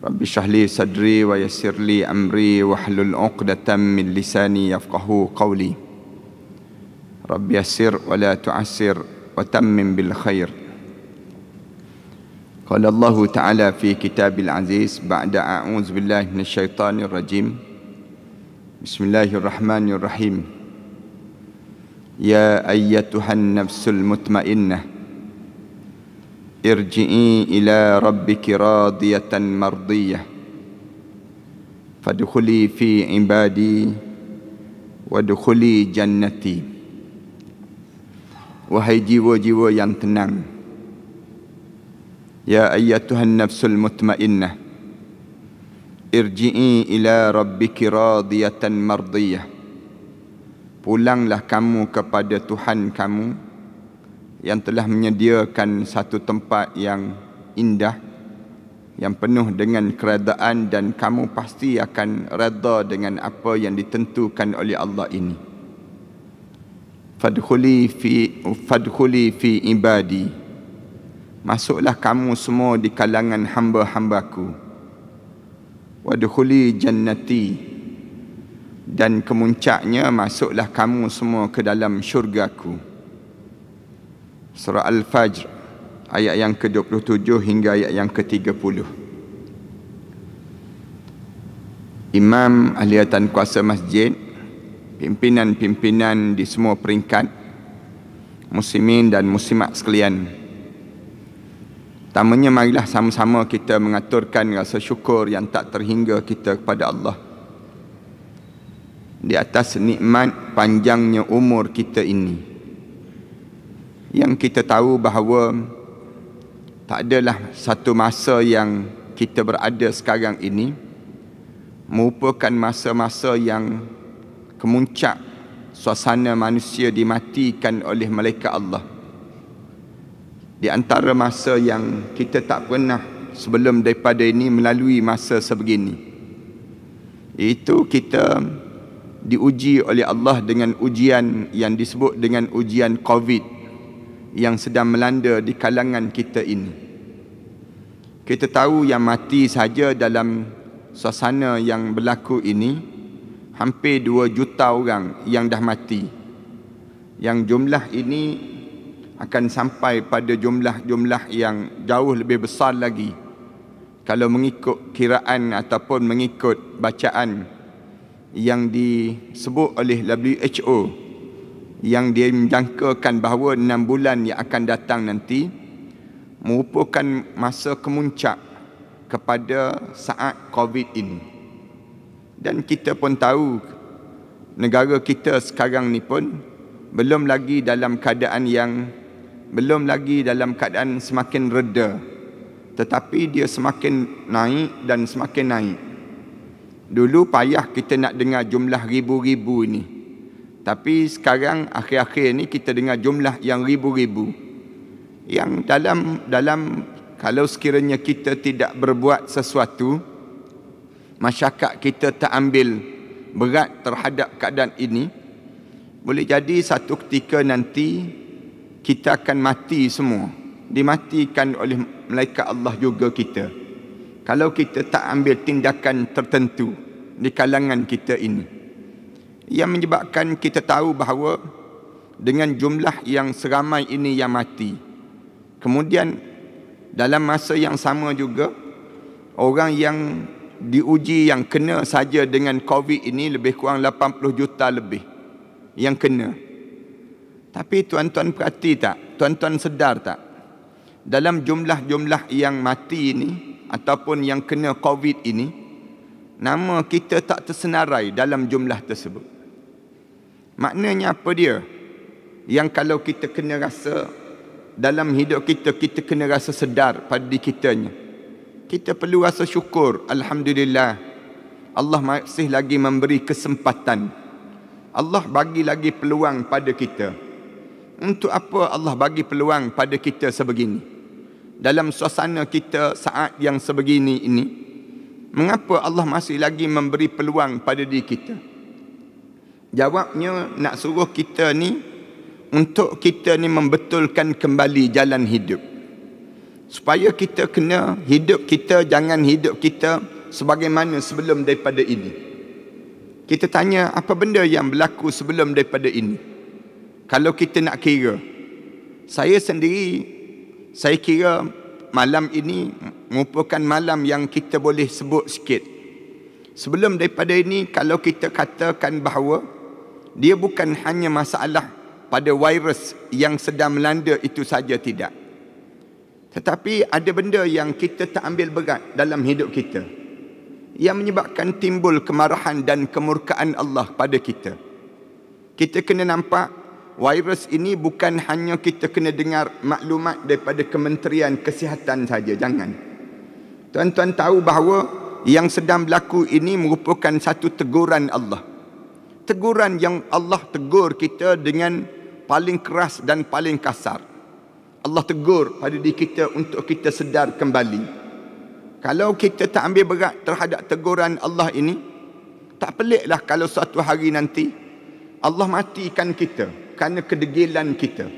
Rabbi syahli sadri wa yassirli amri wa hlul uqdatan min lisani yafqahu qawli Rabbi yassir wa la tu'assir wa tammim bil khair Kala Allah Ta'ala fi kitab al aziz ba'da a'uz billahi minasy syaithanir rajim Bismillahirrahmanirrahim Ya ayyatuhan nafsul mutmainnah irji'i ila rabbiki radiyatan mardiyah fadkhuli fi ibadi wadkhuli jannati wahai jiwa-jiwa yang tenang ya ayyatuhan nafsul mutmainnah irji'i ila rabbiki radiyatan mardiyah pulanglah kamu kepada tuhan kamu yang telah menyediakan satu tempat yang indah yang penuh dengan keredaan dan kamu pasti akan reda dengan apa yang ditentukan oleh Allah ini fadkhuli fi fadkhuli fi ibadi masuklah kamu semua di kalangan hamba-hambaku wadkhuli jannati dan kemuncaknya masuklah kamu semua ke dalam syurgaku ku surah Al-Fajr ayat yang ke-27 hingga ayat yang ke-30 Imam Ahliatan Kuasa Masjid pimpinan-pimpinan di semua peringkat muslimin dan muslimat sekalian Tamanya marilah sama-sama kita mengaturkan rasa syukur yang tak terhingga kita kepada Allah di atas nikmat panjangnya umur kita ini yang kita tahu bahawa tak adalah satu masa yang kita berada sekarang ini merupakan masa-masa yang kemuncak suasana manusia dimatikan oleh malaikat Allah di antara masa yang kita tak pernah sebelum daripada ini melalui masa sebegini itu kita diuji oleh Allah dengan ujian yang disebut dengan ujian COVID-19 yang sedang melanda di kalangan kita ini. Kita tahu yang mati saja dalam suasana yang berlaku ini hampir 2 juta orang yang dah mati. Yang jumlah ini akan sampai pada jumlah-jumlah yang jauh lebih besar lagi kalau mengikut kiraan ataupun mengikut bacaan yang disebut oleh WHO yang dia menjangkakan bahawa enam bulan yang akan datang nanti merupakan masa kemuncak kepada saat COVID ini. Dan kita pun tahu negara kita sekarang ni pun belum lagi dalam keadaan yang belum lagi dalam keadaan semakin reda tetapi dia semakin naik dan semakin naik. Dulu payah kita nak dengar jumlah ribu-ribu ini. -ribu tapi sekarang akhir-akhir ini kita dengar jumlah yang ribu-ribu. Yang dalam dalam kalau sekiranya kita tidak berbuat sesuatu, masyarakat kita tak ambil berat terhadap keadaan ini, boleh jadi satu ketika nanti kita akan mati semua. Dimatikan oleh malaikat Allah juga kita. Kalau kita tak ambil tindakan tertentu di kalangan kita ini yang menyebabkan kita tahu bahawa dengan jumlah yang seramai ini yang mati kemudian dalam masa yang sama juga orang yang diuji yang kena saja dengan covid ini lebih kurang 80 juta lebih yang kena tapi tuan-tuan perhati tak tuan-tuan sedar tak dalam jumlah-jumlah yang mati ini ataupun yang kena covid ini nama kita tak tersenarai dalam jumlah tersebut Maknanya apa dia? Yang kalau kita kena rasa dalam hidup kita, kita kena rasa sedar pada diri kitanya. Kita perlu rasa syukur. Alhamdulillah. Allah masih lagi memberi kesempatan. Allah bagi lagi peluang pada kita. Untuk apa Allah bagi peluang pada kita sebegini? Dalam suasana kita saat yang sebegini ini, mengapa Allah masih lagi memberi peluang pada diri kita? Jawabnya nak suruh kita ni untuk kita ni membetulkan kembali jalan hidup. Supaya kita kena hidup kita jangan hidup kita sebagaimana sebelum daripada ini. Kita tanya apa benda yang berlaku sebelum daripada ini. Kalau kita nak kira. Saya sendiri saya kira malam ini merupakan malam yang kita boleh sebut sikit. Sebelum daripada ini kalau kita katakan bahawa dia bukan hanya masalah pada virus yang sedang melanda itu saja tidak. Tetapi ada benda yang kita tak ambil berat dalam hidup kita yang menyebabkan timbul kemarahan dan kemurkaan Allah pada kita. Kita kena nampak virus ini bukan hanya kita kena dengar maklumat daripada Kementerian Kesihatan saja jangan. Tuan-tuan tahu bahawa yang sedang berlaku ini merupakan satu teguran Allah teguran yang Allah tegur kita dengan paling keras dan paling kasar. Allah tegur pada diri kita untuk kita sedar kembali. Kalau kita tak ambil berat terhadap teguran Allah ini, tak peliklah kalau suatu hari nanti Allah matikan kita kerana kedegilan kita.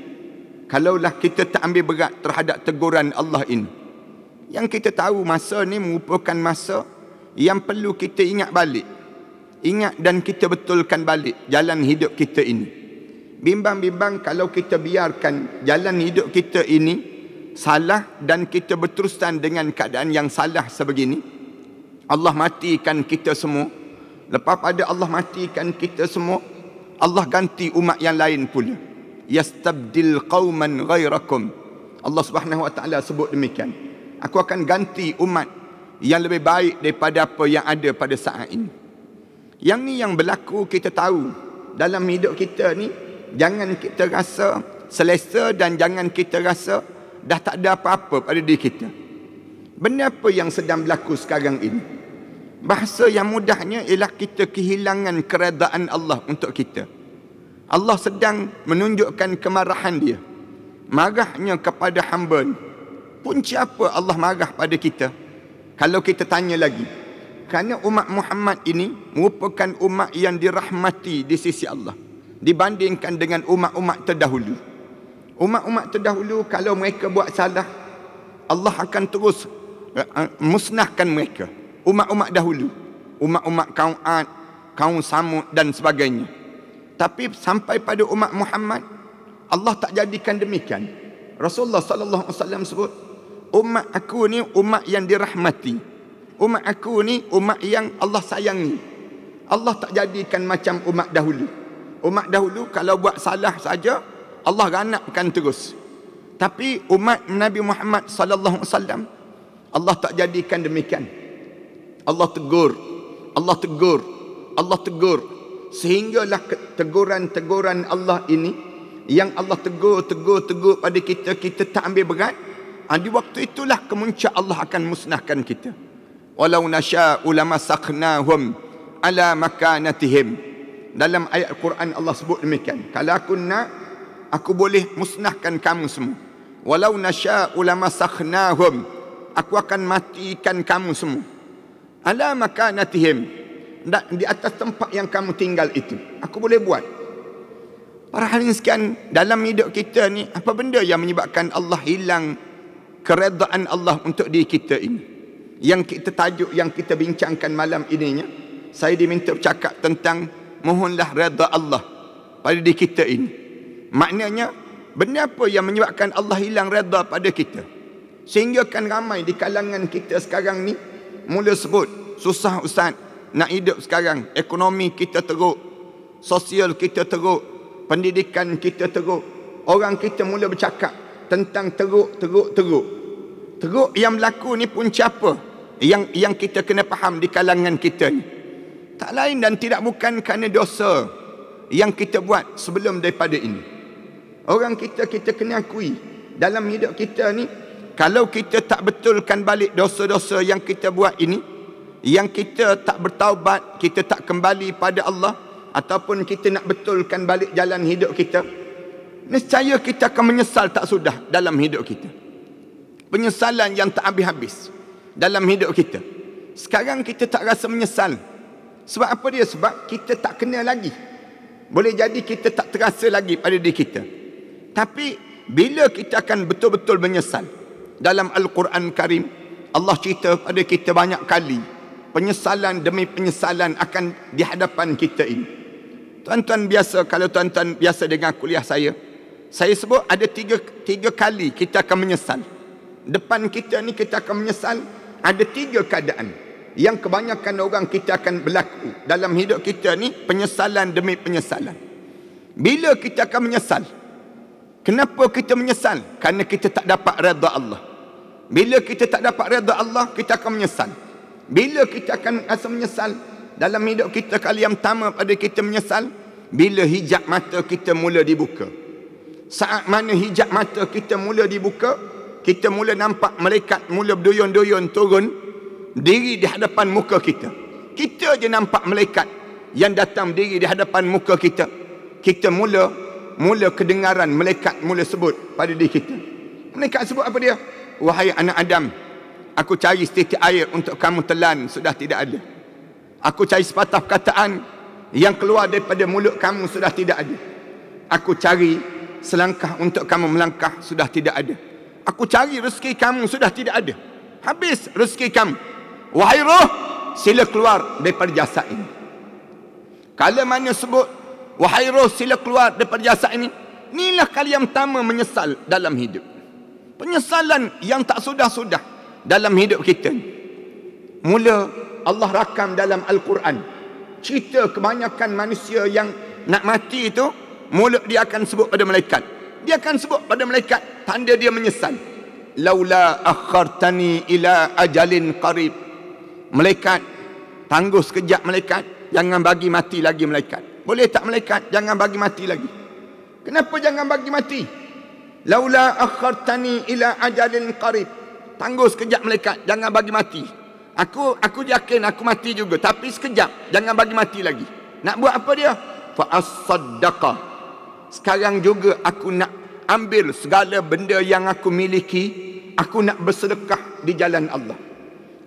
Kalaulah kita tak ambil berat terhadap teguran Allah ini. Yang kita tahu masa ini merupakan masa yang perlu kita ingat balik ingat dan kita betulkan balik jalan hidup kita ini bimbang-bimbang kalau kita biarkan jalan hidup kita ini salah dan kita berterusan dengan keadaan yang salah sebegini Allah matikan kita semua lepas pada Allah matikan kita semua Allah ganti umat yang lain pula yastabdil qauman ghairakum Allah Subhanahu wa taala sebut demikian aku akan ganti umat yang lebih baik daripada apa yang ada pada saat ini yang ni yang berlaku kita tahu dalam hidup kita ni jangan kita rasa selesa dan jangan kita rasa dah tak ada apa-apa pada diri kita. Benda apa yang sedang berlaku sekarang ini? Bahasa yang mudahnya ialah kita kehilangan keredaan Allah untuk kita. Allah sedang menunjukkan kemarahan dia. Marahnya kepada hamba ni. Punca apa Allah marah pada kita? Kalau kita tanya lagi, kerana umat Muhammad ini merupakan umat yang dirahmati di sisi Allah dibandingkan dengan umat-umat terdahulu umat-umat terdahulu kalau mereka buat salah Allah akan terus eh, eh, musnahkan mereka umat-umat dahulu umat-umat kaum Ad kaum Samud dan sebagainya tapi sampai pada umat Muhammad Allah tak jadikan demikian Rasulullah sallallahu alaihi wasallam sebut umat aku ni umat yang dirahmati umat aku ni umat yang Allah sayangi Allah tak jadikan macam umat dahulu umat dahulu kalau buat salah saja Allah ganakkan terus tapi umat Nabi Muhammad sallallahu alaihi wasallam Allah tak jadikan demikian Allah tegur Allah tegur Allah tegur sehinggalah teguran-teguran Allah ini yang Allah tegur tegur tegur pada kita kita tak ambil berat ah, di waktu itulah kemuncak Allah akan musnahkan kita walau nasya'u lamasakhnahum ala makanatihim dalam ayat Quran Allah sebut demikian kalau aku nak aku boleh musnahkan kamu semua walau nasya'u lamasakhnahum aku akan matikan kamu semua ala makanatihim di atas tempat yang kamu tinggal itu aku boleh buat para hadirin sekian dalam hidup kita ni apa benda yang menyebabkan Allah hilang keredaan Allah untuk diri kita ini yang kita tajuk yang kita bincangkan malam ininya saya diminta bercakap tentang mohonlah redha Allah pada diri kita ini maknanya benda apa yang menyebabkan Allah hilang redha pada kita sehingga kan ramai di kalangan kita sekarang ni mula sebut susah ustaz nak hidup sekarang ekonomi kita teruk sosial kita teruk pendidikan kita teruk orang kita mula bercakap tentang teruk teruk teruk teruk yang berlaku ni punca apa yang yang kita kena faham di kalangan kita tak lain dan tidak bukan kerana dosa yang kita buat sebelum daripada ini orang kita kita kena akui dalam hidup kita ni kalau kita tak betulkan balik dosa-dosa yang kita buat ini yang kita tak bertaubat kita tak kembali pada Allah ataupun kita nak betulkan balik jalan hidup kita niscaya kita akan menyesal tak sudah dalam hidup kita penyesalan yang tak habis-habis dalam hidup kita. Sekarang kita tak rasa menyesal. Sebab apa dia? Sebab kita tak kena lagi. Boleh jadi kita tak terasa lagi pada diri kita. Tapi bila kita akan betul-betul menyesal? Dalam Al-Quran Karim, Allah cerita pada kita banyak kali. Penyesalan demi penyesalan akan dihadapan kita ini. Tuan-tuan biasa, kalau tuan-tuan biasa dengan kuliah saya, saya sebut ada tiga, tiga kali kita akan menyesal. Depan kita ni kita akan menyesal, ada tiga keadaan yang kebanyakan orang kita akan berlaku dalam hidup kita ni penyesalan demi penyesalan bila kita akan menyesal kenapa kita menyesal kerana kita tak dapat redha Allah bila kita tak dapat redha Allah kita akan menyesal bila kita akan rasa menyesal dalam hidup kita kali yang pertama pada kita menyesal bila hijab mata kita mula dibuka saat mana hijab mata kita mula dibuka kita mula nampak malaikat mula berduyun-duyun turun diri di hadapan muka kita kita je nampak malaikat yang datang diri di hadapan muka kita kita mula mula kedengaran malaikat mula sebut pada diri kita malaikat sebut apa dia wahai anak adam aku cari setitik air untuk kamu telan sudah tidak ada aku cari sepatah perkataan yang keluar daripada mulut kamu sudah tidak ada aku cari selangkah untuk kamu melangkah sudah tidak ada aku cari rezeki kamu sudah tidak ada habis rezeki kamu wahai roh sila keluar daripada jasad ini kalau mana sebut wahai roh sila keluar daripada jasad ini inilah kali yang pertama menyesal dalam hidup penyesalan yang tak sudah-sudah dalam hidup kita mula Allah rakam dalam Al-Quran cerita kebanyakan manusia yang nak mati itu mulut dia akan sebut pada malaikat dia akan sebut pada malaikat tanda dia menyesal laula akhartani ila ajalin qarib malaikat tangguh sekejap malaikat jangan bagi mati lagi malaikat boleh tak malaikat jangan bagi mati lagi kenapa jangan bagi mati laula akhartani ila ajalin qarib tangguh sekejap malaikat jangan bagi mati aku aku yakin aku mati juga tapi sekejap jangan bagi mati lagi nak buat apa dia fa as sekarang juga aku nak ambil segala benda yang aku miliki aku nak bersedekah di jalan Allah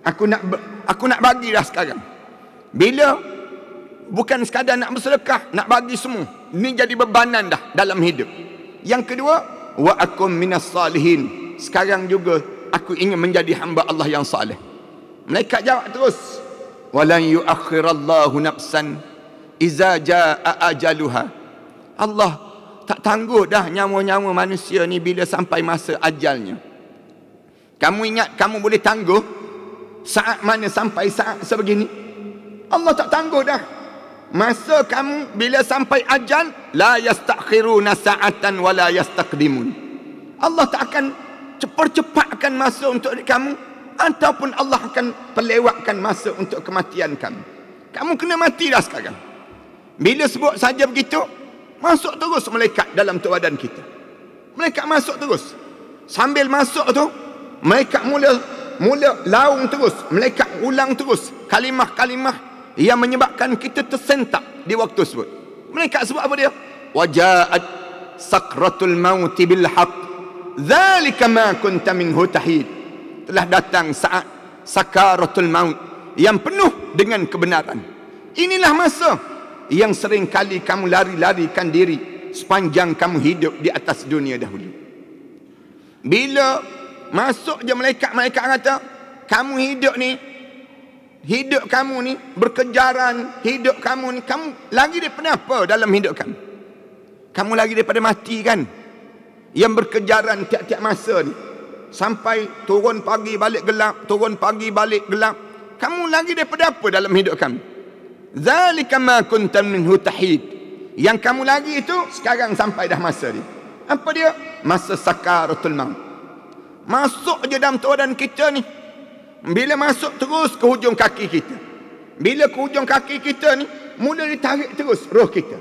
aku nak aku nak bagilah sekarang bila bukan sekadar nak bersedekah nak bagi semua ini jadi bebanan dah dalam hidup yang kedua wa akum minas salihin sekarang juga aku ingin menjadi hamba Allah yang saleh malaikat jawab terus walan yuakhirallahu nafsan iza jaa ajaluha Allah tak tangguh dah nyawa-nyawa manusia ni bila sampai masa ajalnya. Kamu ingat kamu boleh tangguh saat mana sampai saat sebegini? Allah tak tangguh dah. Masa kamu bila sampai ajal la yastakhiruna sa'atan wala yastaqdimun. Allah tak akan cepat-cepatkan masa untuk kamu ataupun Allah akan perlewatkan masa untuk kematian kamu. Kamu kena mati matilah sekarang. Bila sebut saja begitu, Masuk terus malaikat dalam tuadan kita. Malaikat masuk terus. Sambil masuk tu, malaikat mula mula laung terus, malaikat ulang terus kalimah-kalimah yang menyebabkan kita tersentak di waktu tersebut. Malaikat sebut apa dia? Waja'at sakratul maut bil haqq. Zalika ma kunta minhu tahid. Telah datang saat sakaratul maut yang penuh dengan kebenaran. Inilah masa yang sering kali kamu lari-larikan diri sepanjang kamu hidup di atas dunia dahulu. Bila masuk je malaikat-malaikat kata, kamu hidup ni, hidup kamu ni berkejaran, hidup kamu ni, kamu lagi daripada apa dalam hidup kamu? Kamu lagi daripada mati kan? Yang berkejaran tiap-tiap masa ni. Sampai turun pagi balik gelap, turun pagi balik gelap. Kamu lagi daripada apa dalam hidup kamu? Zalika ma kuntum minhu tahid. Yang kamu lagi itu sekarang sampai dah masa dia. Apa dia? Masa sakaratul maut. Masuk je dalam tuadan kita ni. Bila masuk terus ke hujung kaki kita. Bila ke hujung kaki kita ni, mula ditarik terus roh kita.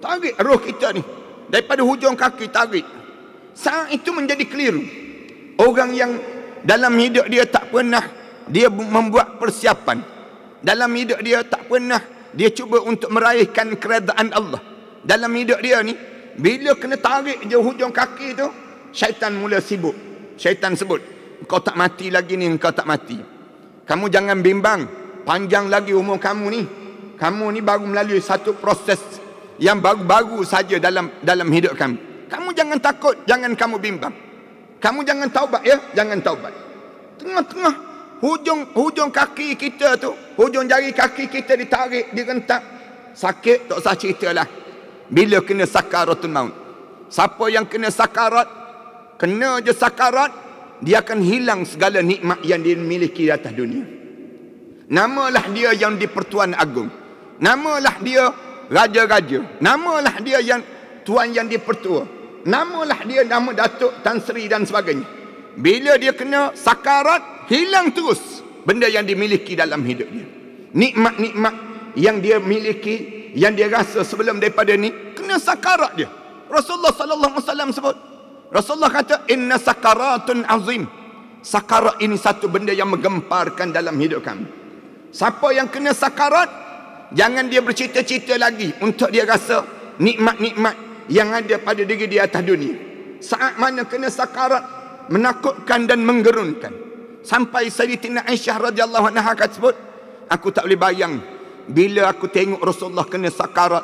Tarik roh kita ni. Daripada hujung kaki tarik. Saat itu menjadi keliru. Orang yang dalam hidup dia tak pernah dia membuat persiapan dalam hidup dia tak pernah dia cuba untuk meraihkan keredaan Allah dalam hidup dia ni bila kena tarik je hujung kaki tu syaitan mula sibuk syaitan sebut kau tak mati lagi ni kau tak mati kamu jangan bimbang panjang lagi umur kamu ni kamu ni baru melalui satu proses yang baru-baru saja dalam dalam hidup kamu kamu jangan takut jangan kamu bimbang kamu jangan taubat ya jangan taubat tengah-tengah hujung hujung kaki kita tu hujung jari kaki kita ditarik direntak sakit tak usah ceritalah bila kena sakaratul maut siapa yang kena sakarat kena je sakarat dia akan hilang segala nikmat yang dia miliki di atas dunia namalah dia yang di pertuan agung namalah dia raja-raja namalah dia yang tuan yang di pertua. namalah dia nama datuk tan sri dan sebagainya bila dia kena sakarat hilang terus benda yang dimiliki dalam hidupnya nikmat-nikmat yang dia miliki yang dia rasa sebelum daripada ni kena sakarat dia Rasulullah sallallahu alaihi wasallam sebut Rasulullah kata inna sakaratun azim sakarat ini satu benda yang menggemparkan dalam hidup kami siapa yang kena sakarat jangan dia bercita-cita lagi untuk dia rasa nikmat-nikmat yang ada pada diri dia atas dunia saat mana kena sakarat menakutkan dan menggerunkan sampai Sayyidina Aisyah radhiyallahu anha kata sebut aku tak boleh bayang bila aku tengok Rasulullah kena sakarat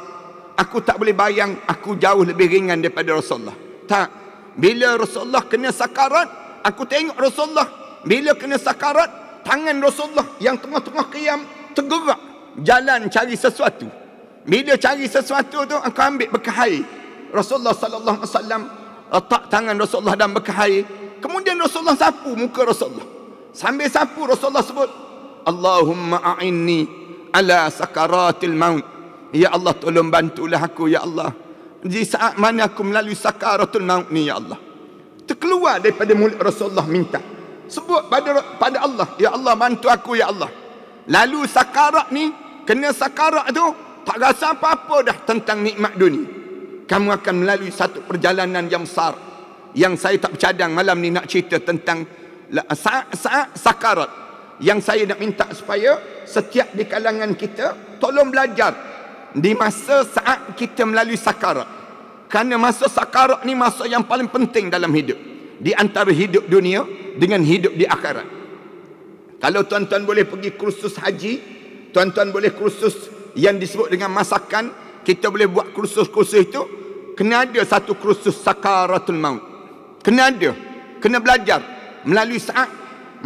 aku tak boleh bayang aku jauh lebih ringan daripada Rasulullah tak bila Rasulullah kena sakarat aku tengok Rasulullah bila kena sakarat tangan Rasulullah yang tengah-tengah kiam tergerak jalan cari sesuatu bila cari sesuatu tu aku ambil bekas air Rasulullah sallallahu alaihi wasallam letak tangan Rasulullah dalam bekas air Kemudian Rasulullah sapu muka Rasulullah. Sambil sapu Rasulullah sebut, "Allahumma a'inni ala sakaratil maut." Ya Allah tolong bantulah aku ya Allah. Di saat mana aku melalui sakaratul maut ni ya Allah. Terkeluar daripada mulut Rasulullah minta. Sebut pada pada Allah, ya Allah bantu aku ya Allah. Lalu sakarat ni kena sakarat tu tak rasa apa-apa dah tentang nikmat dunia. Kamu akan melalui satu perjalanan yang besar yang saya tak bercadang malam ni nak cerita tentang saat-saat sakarat yang saya nak minta supaya setiap di kalangan kita tolong belajar di masa saat kita melalui sakarat kerana masa sakarat ni masa yang paling penting dalam hidup di antara hidup dunia dengan hidup di akhirat kalau tuan-tuan boleh pergi kursus haji tuan-tuan boleh kursus yang disebut dengan masakan kita boleh buat kursus-kursus itu kena ada satu kursus sakaratul maut kena ada kena belajar melalui saat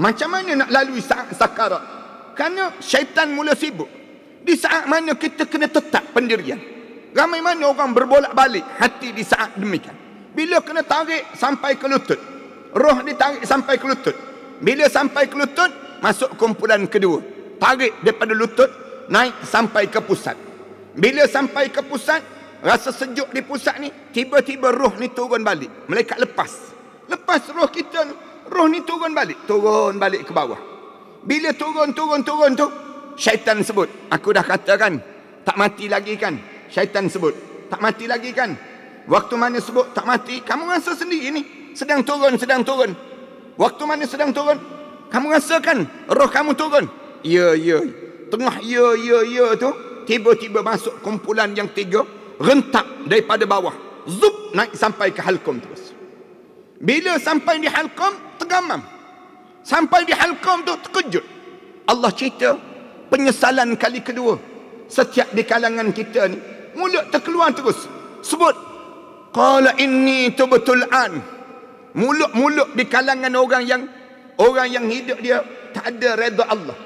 macam mana nak lalui saat sakarat kerana syaitan mula sibuk di saat mana kita kena tetap pendirian ramai mana orang berbolak balik hati di saat demikian bila kena tarik sampai ke lutut roh ditarik sampai ke lutut bila sampai ke lutut masuk kumpulan kedua tarik daripada lutut naik sampai ke pusat bila sampai ke pusat rasa sejuk di pusat ni tiba-tiba roh ni turun balik malaikat lepas Lepas roh kita Roh ni turun balik Turun balik ke bawah Bila turun turun turun tu Syaitan sebut Aku dah katakan Tak mati lagi kan Syaitan sebut Tak mati lagi kan Waktu mana sebut tak mati Kamu rasa sendiri ni Sedang turun sedang turun Waktu mana sedang turun Kamu rasakan Roh kamu turun Ya ya Tengah ya ya ya tu Tiba-tiba masuk kumpulan yang tiga Rentak daripada bawah Zup naik sampai ke halkom terus bila sampai di halqam tergamam. Sampai di halqam tu terkejut. Allah cerita penyesalan kali kedua. Setiap di kalangan kita ni mulut terkeluar terus sebut qala inni betul an. Mulut-mulut di kalangan orang yang orang yang hidup dia tak ada reda Allah.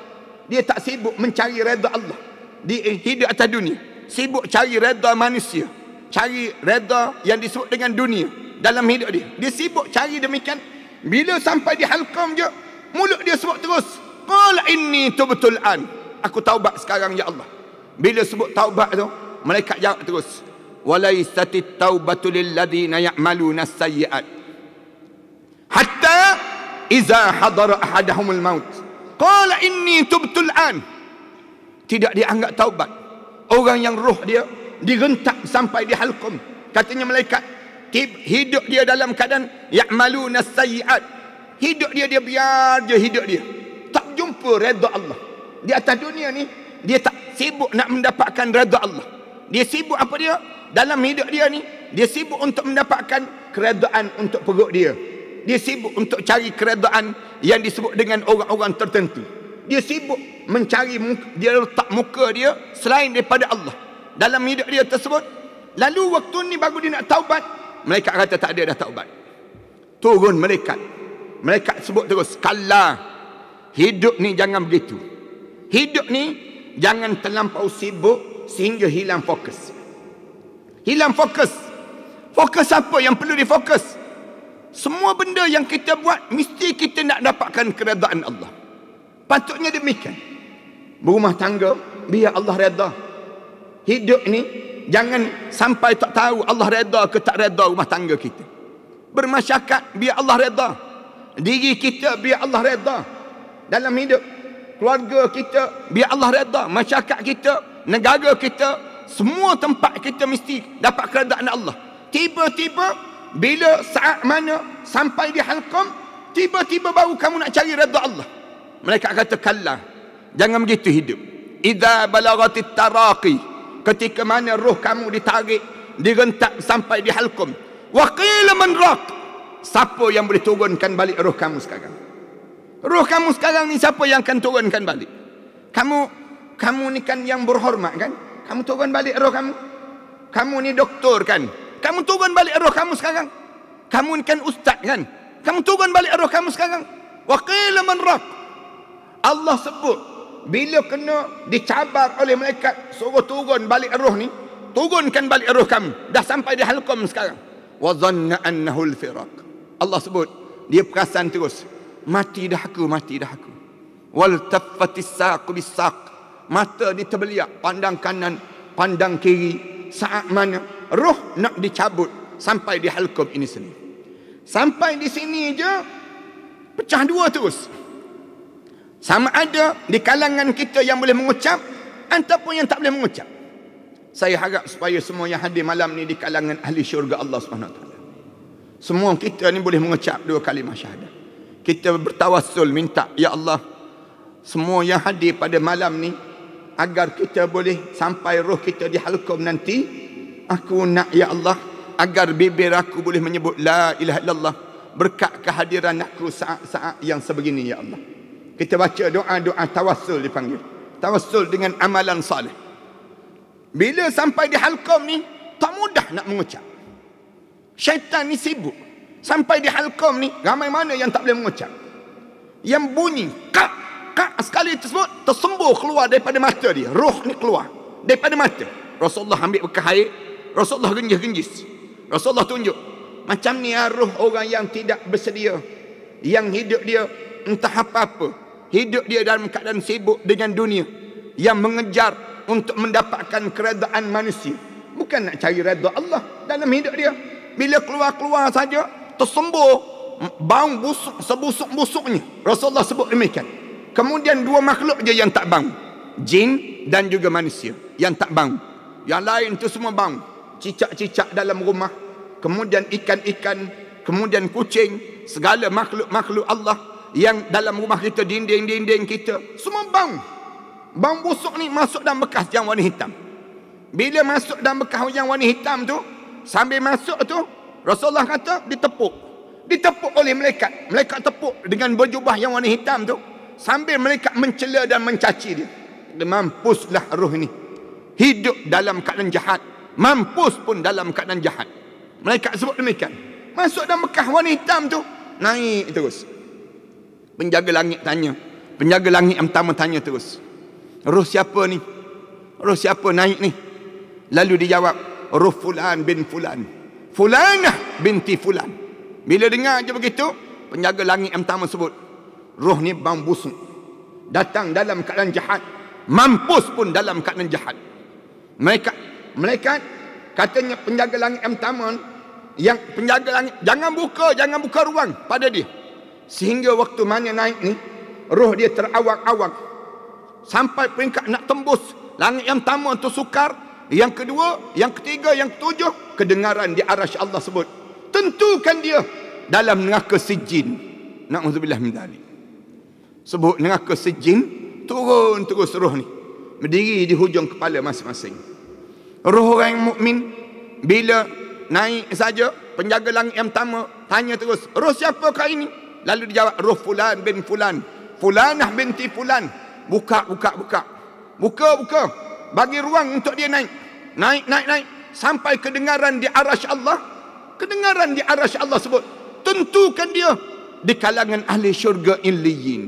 Dia tak sibuk mencari reda Allah. di eh, hidup atas dunia, sibuk cari reda manusia, cari reda yang disebut dengan dunia dalam hidup dia. Dia sibuk cari demikian. Bila sampai di halqam je, mulut dia sebut terus. Qul inni tubtul an. Aku taubat sekarang ya Allah. Bila sebut taubat tu, malaikat jawab terus. Walaisati taubatu lil ladina ya'maluna sayyi'at. Hatta iza hadara ahaduhumul maut. Qul inni tubtul an. Tidak dianggap taubat. Orang yang roh dia digentak sampai di halqam. Katanya malaikat, hidup dia dalam keadaan ya'maluna sayiat. Hidup dia dia biar je hidup dia. Tak jumpa redha Allah. Di atas dunia ni dia tak sibuk nak mendapatkan redha Allah. Dia sibuk apa dia? Dalam hidup dia ni dia sibuk untuk mendapatkan keredaan untuk perut dia. Dia sibuk untuk cari keredaan yang disebut dengan orang-orang tertentu. Dia sibuk mencari muka, dia letak muka dia selain daripada Allah. Dalam hidup dia tersebut Lalu waktu ni baru dia nak taubat, mereka kata tak ada dah taubat turun mereka, mereka sebut terus kala hidup ni jangan begitu hidup ni jangan terlampau sibuk sehingga hilang fokus hilang fokus fokus apa yang perlu difokus semua benda yang kita buat mesti kita nak dapatkan keredaan Allah patutnya demikian berumah tangga biar Allah redha hidup ni jangan sampai tak tahu Allah reda ke tak reda rumah tangga kita. Bermasyarakat biar Allah reda. Diri kita biar Allah reda. Dalam hidup keluarga kita biar Allah reda. Masyarakat kita, negara kita, semua tempat kita mesti dapat keredaan Allah. Tiba-tiba bila saat mana sampai di halkom, tiba-tiba baru kamu nak cari reda Allah. Mereka kata kalah. Jangan begitu hidup. Idza balagatit taraqi ketika mana roh kamu ditarik direntak sampai di halkum waqil man raq siapa yang boleh turunkan balik roh kamu sekarang roh kamu sekarang ni siapa yang akan turunkan balik kamu kamu ni kan yang berhormat kan kamu turun balik roh kamu kamu ni doktor kan kamu turun balik roh kamu sekarang kamu ni kan ustaz kan kamu turun balik roh kamu sekarang waqil man raq Allah sebut bila kena dicabar oleh malaikat suruh turun balik roh ni turunkan balik roh kamu dah sampai di halqam sekarang wa dhanna annahu al-firaq Allah sebut dia perasan terus mati dah aku mati dah aku wal taffatis saq saq. mata diterbeliak pandang kanan pandang kiri saat mana roh nak dicabut sampai di halqam ini sendiri sampai di sini je pecah dua terus sama ada di kalangan kita yang boleh mengucap ataupun yang tak boleh mengucap saya harap supaya semua yang hadir malam ni di kalangan ahli syurga Allah SWT semua kita ni boleh mengucap dua kalimah syahadah kita bertawassul minta ya Allah semua yang hadir pada malam ni agar kita boleh sampai roh kita di halqum nanti aku nak ya Allah agar bibir aku boleh menyebut la ilaha illallah berkat kehadiran aku saat-saat yang sebegini ya Allah kita baca doa-doa tawassul dipanggil tawassul dengan amalan salih bila sampai di halkom ni tak mudah nak mengucap syaitan ni sibuk sampai di halkom ni ramai mana yang tak boleh mengucap yang bunyi kak kak sekali tersebut tersembuh keluar daripada mata dia roh ni keluar daripada mata Rasulullah ambil bekas air Rasulullah genjis-genjis Rasulullah tunjuk macam ni arruh ya orang yang tidak bersedia yang hidup dia entah apa-apa hidup dia dalam keadaan sibuk dengan dunia yang mengejar untuk mendapatkan keredaan manusia bukan nak cari redha Allah dalam hidup dia bila keluar-keluar saja tersembur bau busuk sebusuk-busuknya Rasulullah sebut demikian kemudian dua makhluk je yang tak bangun jin dan juga manusia yang tak bangun yang lain tu semua bangun cicak-cicak dalam rumah kemudian ikan-ikan kemudian kucing segala makhluk-makhluk Allah yang dalam rumah kita dinding-dinding kita semua bau bau busuk ni masuk dalam bekas yang warna hitam bila masuk dalam bekas yang warna hitam tu sambil masuk tu Rasulullah kata ditepuk ditepuk oleh malaikat malaikat tepuk dengan berjubah yang warna hitam tu sambil malaikat mencela dan mencaci dia dia mampuslah roh ni hidup dalam keadaan jahat mampus pun dalam keadaan jahat malaikat sebut demikian masuk dalam bekas warna hitam tu naik terus Penjaga langit tanya. Penjaga langit yang pertama tanya terus. Roh siapa ni? Roh siapa naik ni? Lalu dijawab, Roh Fulan bin Fulan. Fulanah binti Fulan. Bila dengar je begitu, penjaga langit yang pertama sebut, Roh ni bang busuk. Datang dalam keadaan jahat. Mampus pun dalam keadaan jahat. Mereka, mereka katanya penjaga langit yang pertama, yang penjaga langit, jangan buka, jangan buka ruang pada dia. Sehingga waktu mana naik ni Roh dia terawak-awak Sampai peringkat nak tembus Langit yang pertama tu sukar Yang kedua, yang ketiga, yang ketujuh Kedengaran di aras Allah sebut Tentukan dia dalam neraka sijin Na'udzubillah min Sebut neraka sijin Turun terus roh ni Berdiri di hujung kepala masing-masing Roh orang yang mukmin Bila naik saja Penjaga langit yang pertama Tanya terus Roh siapa kau ini? Lalu dijawab Ruh Fulan bin Fulan Fulanah binti Fulan Buka, buka, buka Buka, buka Bagi ruang untuk dia naik Naik, naik, naik Sampai kedengaran di arash Allah Kedengaran di arash Allah sebut Tentukan dia Di kalangan ahli syurga illiyin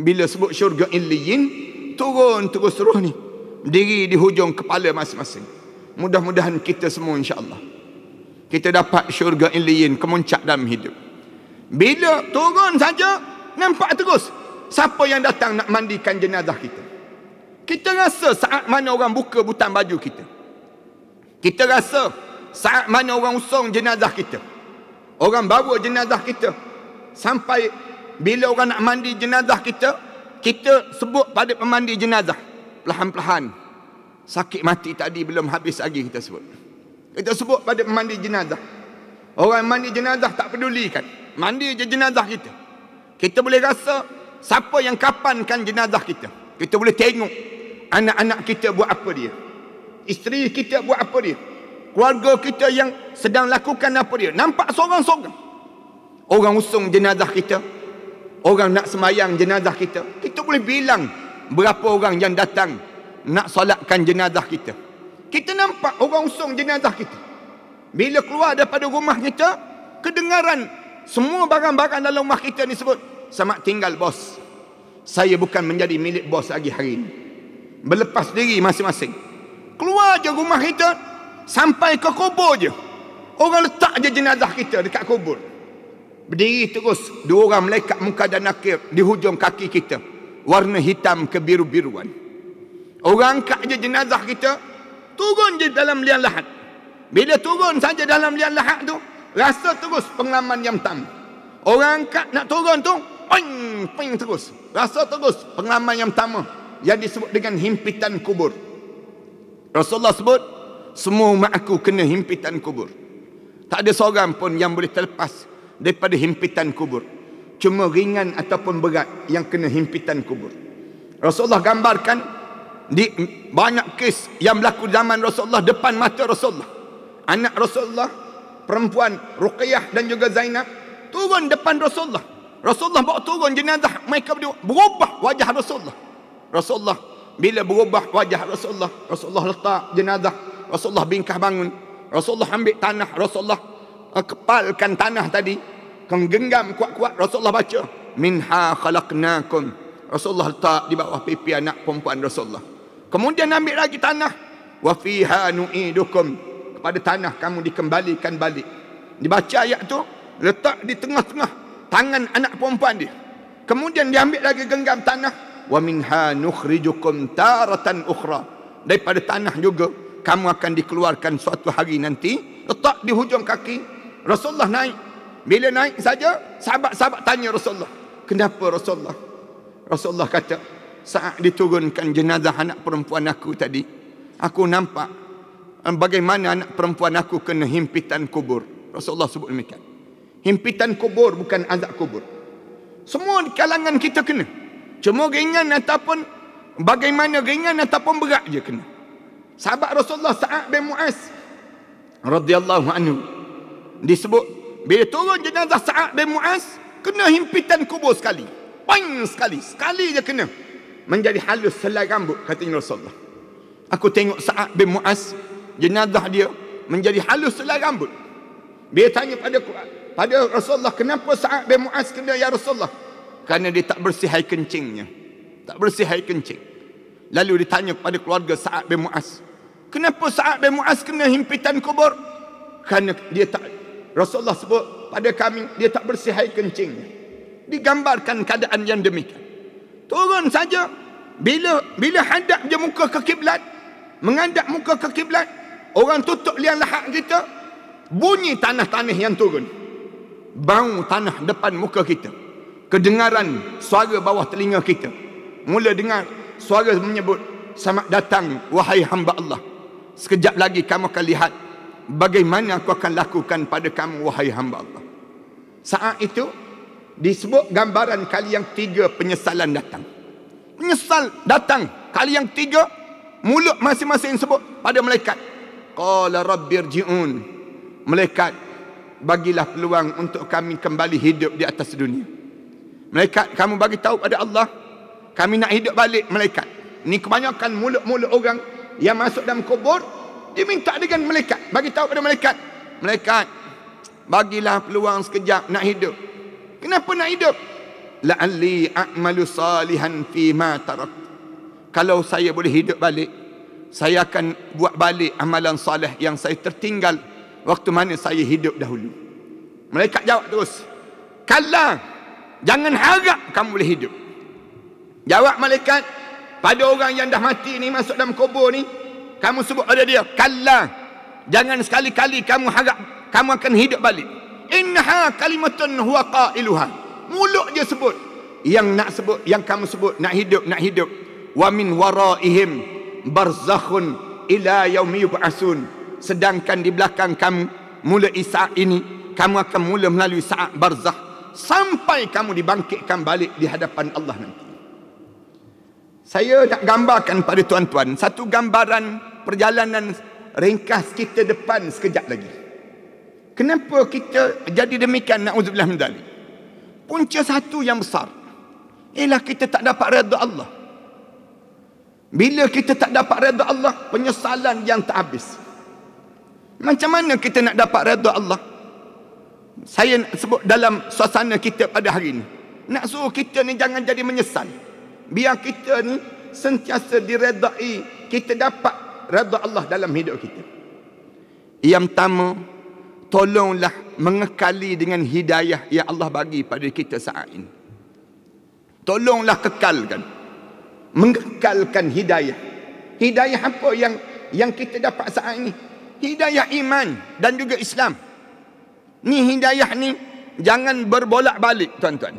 Bila sebut syurga illiyin Turun terus ruh ni Diri di hujung kepala masing-masing Mudah-mudahan kita semua insyaAllah Kita dapat syurga illiyin Kemuncak dalam hidup bila turun saja nampak terus siapa yang datang nak mandikan jenazah kita. Kita rasa saat mana orang buka butang baju kita. Kita rasa saat mana orang usung jenazah kita. Orang bawa jenazah kita sampai bila orang nak mandi jenazah kita, kita sebut pada pemandi jenazah perlahan-lahan sakit mati tadi belum habis lagi kita sebut. Kita sebut pada pemandi jenazah. Orang mandi jenazah tak pedulikan. Mandi je jenazah kita. Kita boleh rasa siapa yang kapankan jenazah kita. Kita boleh tengok anak-anak kita buat apa dia. Isteri kita buat apa dia. Keluarga kita yang sedang lakukan apa dia. Nampak seorang-seorang. Orang usung jenazah kita. Orang nak semayang jenazah kita. Kita boleh bilang berapa orang yang datang nak solatkan jenazah kita. Kita nampak orang usung jenazah kita. Bila keluar daripada rumah kita, kedengaran semua barang-barang dalam rumah kita ni sebut sama tinggal bos. Saya bukan menjadi milik bos lagi hari ini. Berlepas diri masing-masing. Keluar je rumah kita sampai ke kubur je. Orang letak je jenazah kita dekat kubur. Berdiri terus dua orang malaikat muka dan nakir di hujung kaki kita. Warna hitam kebiru biruan Orang angkat je jenazah kita turun je dalam liang lahat. Bila turun saja dalam liat lahak tu, rasa terus pengalaman yang tam. Orang angkat nak turun tu, ping, ping terus. Rasa terus pengalaman yang pertama yang disebut dengan himpitan kubur. Rasulullah sebut, semua umat aku kena himpitan kubur. Tak ada seorang pun yang boleh terlepas daripada himpitan kubur. Cuma ringan ataupun berat yang kena himpitan kubur. Rasulullah gambarkan di banyak kes yang berlaku zaman Rasulullah depan mata Rasulullah anak Rasulullah perempuan Ruqayyah dan juga Zainab turun depan Rasulullah Rasulullah bawa turun jenazah mereka berdua berubah wajah Rasulullah Rasulullah bila berubah wajah Rasulullah Rasulullah letak jenazah Rasulullah bingkah bangun Rasulullah ambil tanah Rasulullah eh, kepalkan tanah tadi genggam kuat-kuat Rasulullah baca minha khalaqnakum Rasulullah letak di bawah pipi anak perempuan Rasulullah kemudian ambil lagi tanah wa fiha nu'idukum pada tanah kamu dikembalikan balik. Dibaca ayat tu, letak di tengah-tengah tangan anak perempuan dia. Kemudian diambil lagi genggam tanah. Wa minha nukhrijukum taratan ukhra. Daripada tanah juga kamu akan dikeluarkan suatu hari nanti, letak di hujung kaki. Rasulullah naik. Bila naik saja, sahabat-sahabat tanya Rasulullah, "Kenapa Rasulullah?" Rasulullah kata, "Saat diturunkan jenazah anak perempuan aku tadi, aku nampak bagaimana anak perempuan aku kena himpitan kubur. Rasulullah sebut demikian. Himpitan kubur bukan azab kubur. Semua di kalangan kita kena. Cuma ringan ataupun bagaimana ringan ataupun berat je kena. Sahabat Rasulullah Sa'ad bin Mu'az radhiyallahu anhu disebut bila turun jenazah Sa'ad bin Mu'az kena himpitan kubur sekali. Pang sekali. Sekali je kena. Menjadi halus selai rambut kata Rasulullah. Aku tengok Sa'ad bin Mu'az jenazah dia menjadi halus selai rambut dia tanya pada pada Rasulullah kenapa saat bin Mu'az kena ya Rasulullah kerana dia tak bersih air kencingnya tak bersih air kencing lalu ditanya kepada keluarga saat bin Mu'az kenapa saat bin Mu'az kena himpitan kubur kerana dia tak Rasulullah sebut pada kami dia tak bersih air kencingnya digambarkan keadaan yang demikian turun saja bila bila hadap dia muka ke kiblat menghadap muka ke kiblat Orang tutup lian lahak kita Bunyi tanah-tanah yang turun Bau tanah depan muka kita Kedengaran suara bawah telinga kita Mula dengar suara menyebut Selamat datang wahai hamba Allah Sekejap lagi kamu akan lihat Bagaimana aku akan lakukan pada kamu wahai hamba Allah Saat itu Disebut gambaran kali yang tiga penyesalan datang Penyesal datang Kali yang tiga Mulut masing-masing sebut pada malaikat qala rabbi irji'un malaikat bagilah peluang untuk kami kembali hidup di atas dunia malaikat kamu bagi tahu pada Allah kami nak hidup balik malaikat ni kebanyakan mulut-mulut orang yang masuk dalam kubur diminta dengan malaikat bagi tahu pada malaikat malaikat bagilah peluang sekejap nak hidup kenapa nak hidup la'alli a'malu salihan fi ma tarak kalau saya boleh hidup balik saya akan buat balik amalan salih yang saya tertinggal waktu mana saya hidup dahulu. Malaikat jawab terus. Kala jangan harap kamu boleh hidup. Jawab malaikat pada orang yang dah mati ni masuk dalam kubur ni kamu sebut ada dia kala jangan sekali-kali kamu harap kamu akan hidup balik. Inha kalimatun huwa qailuha. Mulut je sebut yang nak sebut yang kamu sebut nak hidup nak hidup wa min waraihim barzakhun ila yaumi yub'atsun sedangkan di belakang kamu mula isaat ini kamu akan mula melalui saat barzakh sampai kamu dibangkitkan balik di hadapan Allah nanti saya nak gambarkan pada tuan-tuan satu gambaran perjalanan ringkas kita depan sekejap lagi kenapa kita jadi demikian na'udzubillah min punca satu yang besar ialah kita tak dapat redha Allah bila kita tak dapat redha Allah, penyesalan yang tak habis. Macam mana kita nak dapat redha Allah? Saya sebut dalam suasana kita pada hari ini. Nak suruh kita ni jangan jadi menyesal. Biar kita ni sentiasa diredai, kita dapat redha Allah dalam hidup kita. Yang pertama, tolonglah mengekali dengan hidayah yang Allah bagi pada kita saat ini. Tolonglah kekalkan. Kan? mengekalkan hidayah. Hidayah apa yang yang kita dapat saat ini? Hidayah iman dan juga Islam. Ni hidayah ni jangan berbolak balik tuan-tuan.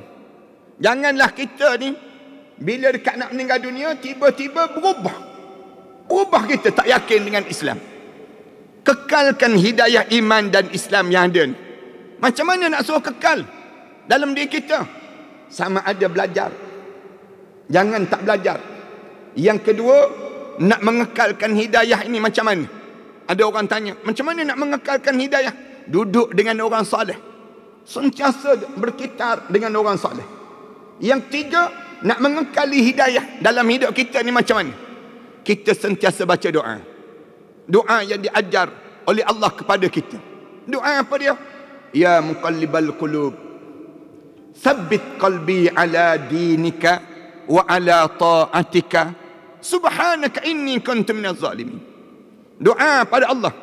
Janganlah kita ni bila dekat nak meninggal dunia tiba-tiba berubah. ubah kita tak yakin dengan Islam. Kekalkan hidayah iman dan Islam yang ada ni. Macam mana nak suruh kekal dalam diri kita? Sama ada belajar Jangan tak belajar. Yang kedua, nak mengekalkan hidayah ini macam mana? Ada orang tanya, macam mana nak mengekalkan hidayah? Duduk dengan orang soleh. Sentiasa berkitar dengan orang soleh. Yang tiga, nak mengekali hidayah dalam hidup kita ni macam mana? Kita sentiasa baca doa. Doa yang diajar oleh Allah kepada kita. Doa apa dia? Ya muqallibal qulub. sabit qalbi ala dinika wa ala ta'atika subhanaka inni kuntu minaz zalimin doa pada Allah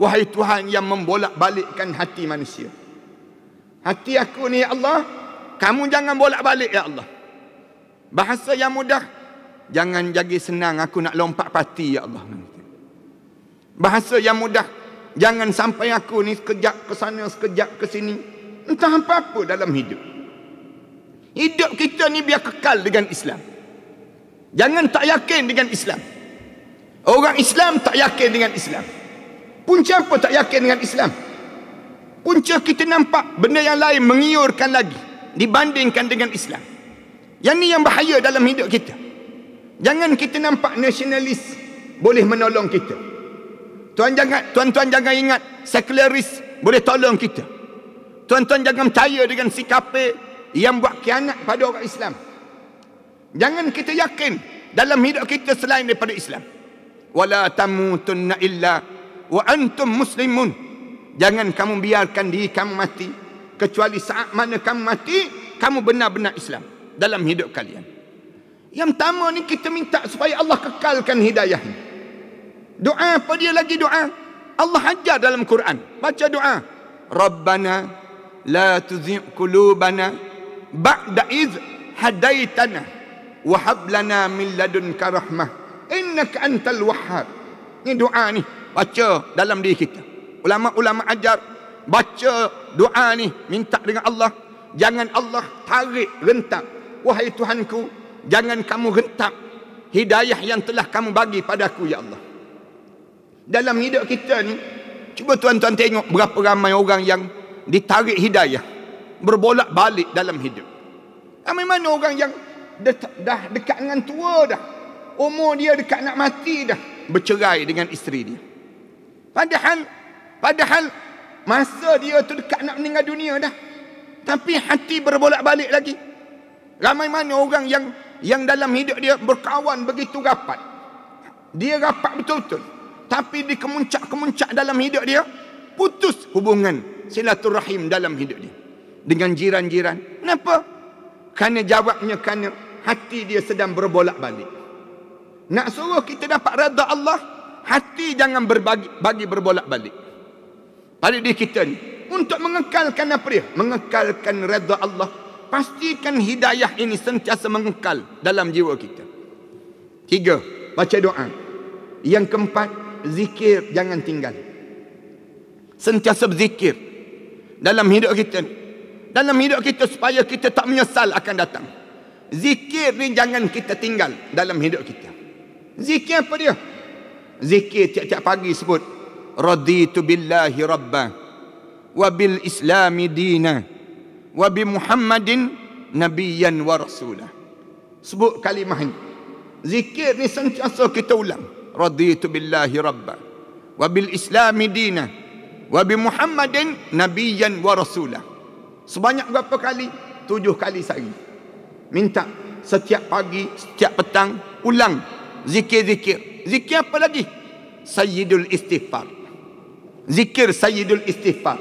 wahai Tuhan yang membolak-balikkan hati manusia hati aku ni ya Allah kamu jangan bolak-balik ya Allah bahasa yang mudah jangan jadi senang aku nak lompat pati ya Allah bahasa yang mudah jangan sampai aku ni sekejap ke sana sekejap ke sini entah apa-apa dalam hidup Hidup kita ni biar kekal dengan Islam. Jangan tak yakin dengan Islam. Orang Islam tak yakin dengan Islam. Punca apa tak yakin dengan Islam? Punca kita nampak benda yang lain mengiurkan lagi dibandingkan dengan Islam. Yang ni yang bahaya dalam hidup kita. Jangan kita nampak nasionalis boleh menolong kita. Tuan jangan tuan-tuan jangan ingat sekularis boleh tolong kita. Tuan-tuan jangan percaya dengan sikap yang buat kianat pada orang Islam. Jangan kita yakin dalam hidup kita selain daripada Islam. Wala tamutunna illa wa antum muslimun. Jangan kamu biarkan diri kamu mati kecuali saat mana kamu mati kamu benar-benar Islam dalam hidup kalian. Yang pertama ni kita minta supaya Allah kekalkan hidayah. Doa apa dia lagi doa? Allah ajar dalam Quran. Baca doa. Rabbana la tuzigh qulubana ba'da iz hadaitana wa hablana min ladunka rahmah innaka antal wahhab ni doa ni baca dalam diri kita ulama-ulama ajar baca doa ni minta dengan Allah jangan Allah tarik rentak wahai tuhanku jangan kamu rentak hidayah yang telah kamu bagi padaku ya Allah dalam hidup kita ni cuba tuan-tuan tengok berapa ramai orang yang ditarik hidayah berbolak balik dalam hidup. Amin mana orang yang dah dekat dengan tua dah. Umur dia dekat nak mati dah. Bercerai dengan isteri dia. Padahal, padahal masa dia tu dekat nak meninggal dunia dah. Tapi hati berbolak balik lagi. Ramai mana orang yang yang dalam hidup dia berkawan begitu rapat. Dia rapat betul-betul. Tapi di kemuncak-kemuncak dalam hidup dia, putus hubungan silaturahim dalam hidup dia dengan jiran-jiran. Kenapa? Kerana jawabnya kerana hati dia sedang berbolak-balik. Nak suruh kita dapat redha Allah, hati jangan berbagi bagi berbolak-balik. Pada diri kita ni, untuk mengekalkan apa dia? Mengekalkan redha Allah. Pastikan hidayah ini sentiasa mengekal dalam jiwa kita. Tiga, baca doa. Yang keempat, zikir jangan tinggal. Sentiasa berzikir dalam hidup kita ni dalam hidup kita supaya kita tak menyesal akan datang. Zikir ni jangan kita tinggal dalam hidup kita. Zikir apa dia? Zikir tiap-tiap pagi sebut raditu billahi rabba wa bil islami dina wa bi muhammadin nabiyyan wa rasula. Sebut kalimah ini. Zikir ni sentiasa kita ulang. Raditu billahi rabba wa bil islami dina wa bi muhammadin nabiyyan wa rasulah Sebanyak berapa kali? Tujuh kali sehari. Minta setiap pagi, setiap petang, ulang zikir-zikir. Zikir apa lagi? Sayyidul istighfar. Zikir sayyidul istighfar.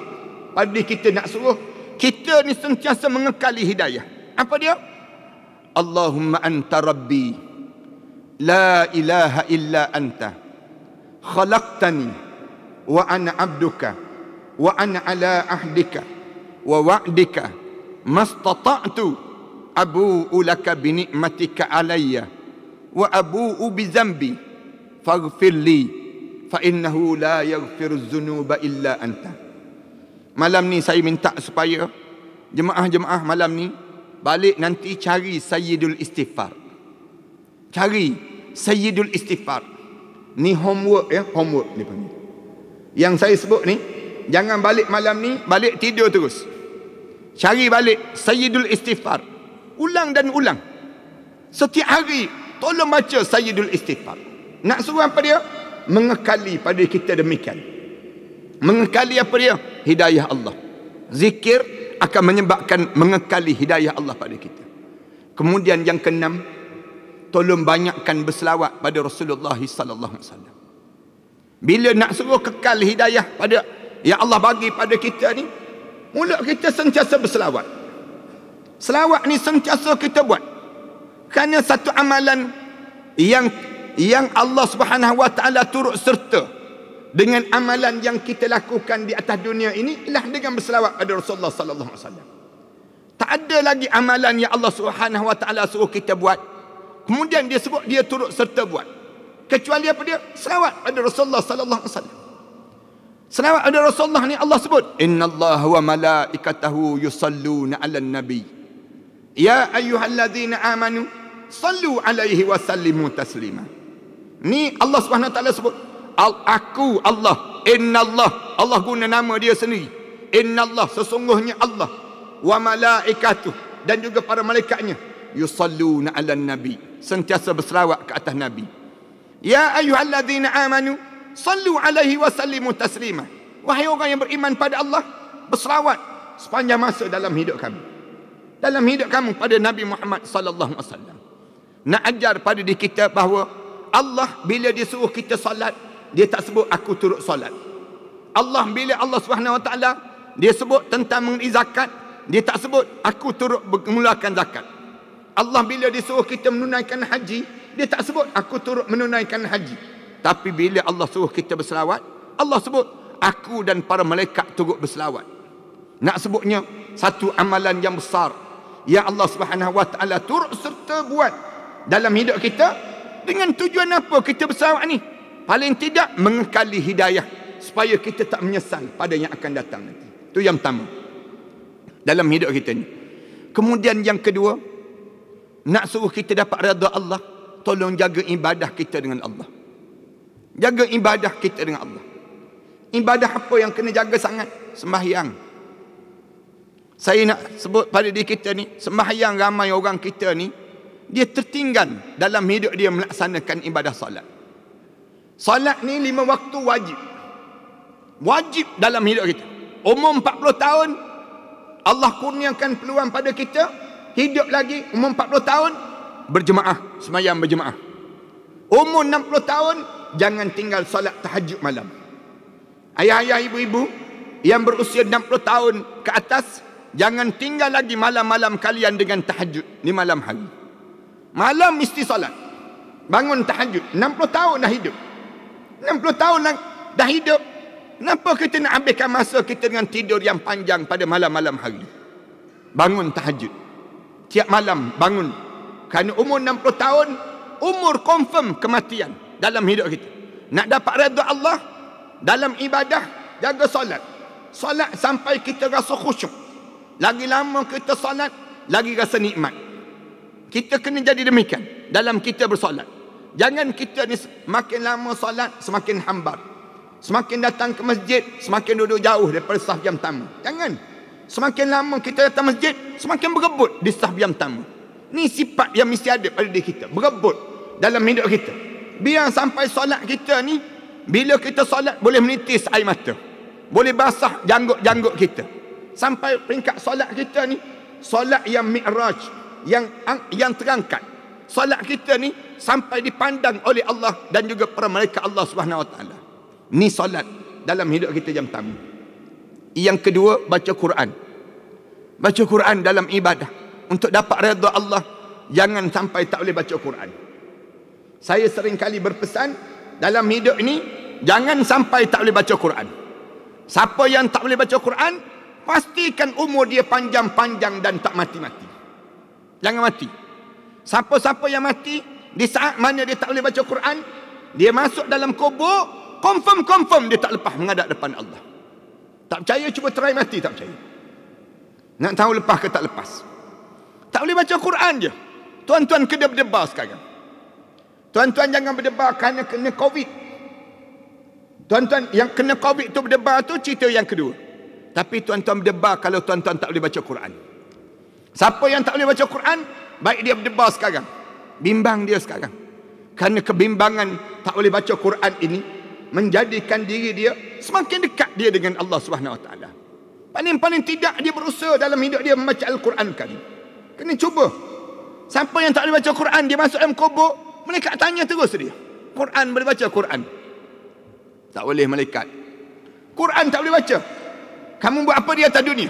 Pada kita nak suruh, kita ni sentiasa mengekali hidayah. Apa dia? Allahumma anta rabbi. La ilaha illa anta. Khalaqtani wa ana abduka wa ana ala ahdika wa wa'dika mastata'tu abu'u laka bi ni'matika alayya wa abu'u bi dhanbi faghfir fa innahu la yaghfiru dhunuba illa anta malam ni saya minta supaya jemaah-jemaah malam ni balik nanti cari sayyidul istighfar cari sayyidul istighfar ni homework ya homework ni panggil yang saya sebut ni jangan balik malam ni balik tidur terus cari balik Sayyidul Istighfar ulang dan ulang setiap hari tolong baca Sayyidul Istighfar nak suruh apa dia? mengekali pada kita demikian mengekali apa dia? hidayah Allah zikir akan menyebabkan mengekali hidayah Allah pada kita kemudian yang keenam tolong banyakkan berselawat pada Rasulullah sallallahu alaihi wasallam bila nak suruh kekal hidayah pada yang Allah bagi pada kita ni mulut kita sentiasa berselawat selawat ni sentiasa kita buat kerana satu amalan yang yang Allah Subhanahu wa taala turut serta dengan amalan yang kita lakukan di atas dunia ini ialah dengan berselawat pada Rasulullah sallallahu alaihi wasallam tak ada lagi amalan yang Allah Subhanahu wa taala suruh kita buat kemudian dia sebut dia turut serta buat kecuali apa dia selawat pada Rasulullah sallallahu alaihi wasallam Selawat ada Rasulullah ni Allah sebut Inna Allah wa malaikatahu yusalluna ala nabi Ya ayyuhalladzina amanu Sallu alaihi wa sallimu taslima Ni Allah SWT sebut Al Aku Allah Inna Allah Allah guna nama dia sendiri Inna Allah sesungguhnya Allah Wa malaikatuh Dan juga para malaikatnya Yusalluna ala nabi Sentiasa berselawat ke atas nabi Ya ayyuhalladzina amanu sallu alaihi wasallimu taslima wahai orang yang beriman pada Allah berselawat sepanjang masa dalam hidup kamu. dalam hidup kamu pada Nabi Muhammad sallallahu alaihi wasallam nak ajar pada diri kita bahawa Allah bila dia suruh kita salat dia tak sebut aku turut salat. Allah bila Allah Subhanahu wa taala dia sebut tentang mengenai zakat dia tak sebut aku turut mengeluarkan zakat Allah bila dia suruh kita menunaikan haji dia tak sebut aku turut menunaikan haji tapi bila Allah suruh kita berselawat, Allah sebut, aku dan para malaikat turut berselawat. Nak sebutnya, satu amalan yang besar. Ya Allah subhanahu wa ta'ala turut serta buat dalam hidup kita. Dengan tujuan apa kita berselawat ni? Paling tidak, mengkali hidayah. Supaya kita tak menyesal pada yang akan datang nanti. Itu yang pertama. Dalam hidup kita ni. Kemudian yang kedua, nak suruh kita dapat redha Allah, tolong jaga ibadah kita dengan Allah. Jaga ibadah kita dengan Allah. Ibadah apa yang kena jaga sangat? Sembahyang. Saya nak sebut pada diri kita ni, sembahyang ramai orang kita ni, dia tertinggal dalam hidup dia melaksanakan ibadah salat. Salat ni lima waktu wajib. Wajib dalam hidup kita. Umur 40 tahun, Allah kurniakan peluang pada kita, hidup lagi umur 40 tahun, berjemaah, sembahyang berjemaah. Umur 60 tahun, jangan tinggal solat tahajud malam. Ayah-ayah ibu-ibu yang berusia 60 tahun ke atas, jangan tinggal lagi malam-malam kalian dengan tahajud di malam hari. Malam mesti solat. Bangun tahajud. 60 tahun dah hidup. 60 tahun dah hidup. Kenapa kita nak habiskan masa kita dengan tidur yang panjang pada malam-malam hari? Bangun tahajud. Tiap malam bangun. Kerana umur 60 tahun, umur confirm kematian dalam hidup kita. Nak dapat redha Allah dalam ibadah, jaga solat. Solat sampai kita rasa khusyuk. Lagi lama kita solat, lagi rasa nikmat. Kita kena jadi demikian dalam kita bersolat. Jangan kita ni makin lama solat semakin hambar. Semakin datang ke masjid, semakin duduk jauh daripada saf yang pertama. Jangan. Semakin lama kita datang masjid, semakin berebut di saf yang pertama. Ni sifat yang mesti ada pada diri kita. Berebut dalam hidup kita biar sampai solat kita ni bila kita solat boleh menitis air mata boleh basah janggut-janggut kita sampai peringkat solat kita ni solat yang mi'raj yang yang terangkat solat kita ni sampai dipandang oleh Allah dan juga para malaikat Allah swt. Wa ni solat dalam hidup kita yang tamu. yang kedua baca Quran baca Quran dalam ibadah untuk dapat redha Allah jangan sampai tak boleh baca Quran saya sering kali berpesan dalam hidup ini jangan sampai tak boleh baca Quran. Siapa yang tak boleh baca Quran, pastikan umur dia panjang-panjang dan tak mati-mati. Jangan mati. Siapa-siapa yang mati di saat mana dia tak boleh baca Quran, dia masuk dalam kubur, confirm-confirm dia tak lepas menghadap depan Allah. Tak percaya cuba try mati tak percaya. Nak tahu lepas ke tak lepas? Tak boleh baca Quran je. Tuan-tuan kedebar sekarang. Tuan-tuan jangan berdebar kerana kena COVID. Tuan-tuan yang kena COVID tu berdebar tu cerita yang kedua. Tapi tuan-tuan berdebar kalau tuan-tuan tak boleh baca Quran. Siapa yang tak boleh baca Quran, baik dia berdebar sekarang. Bimbang dia sekarang. Kerana kebimbangan tak boleh baca Quran ini menjadikan diri dia semakin dekat dia dengan Allah Subhanahu Wa Taala. Paling-paling tidak dia berusaha dalam hidup dia membaca Al-Quran kan? Kena cuba. Siapa yang tak boleh baca Quran, dia masuk dalam kubur, Malaikat tanya terus dia. Quran boleh baca Quran. Tak boleh malaikat. Quran tak boleh baca. Kamu buat apa di atas dunia?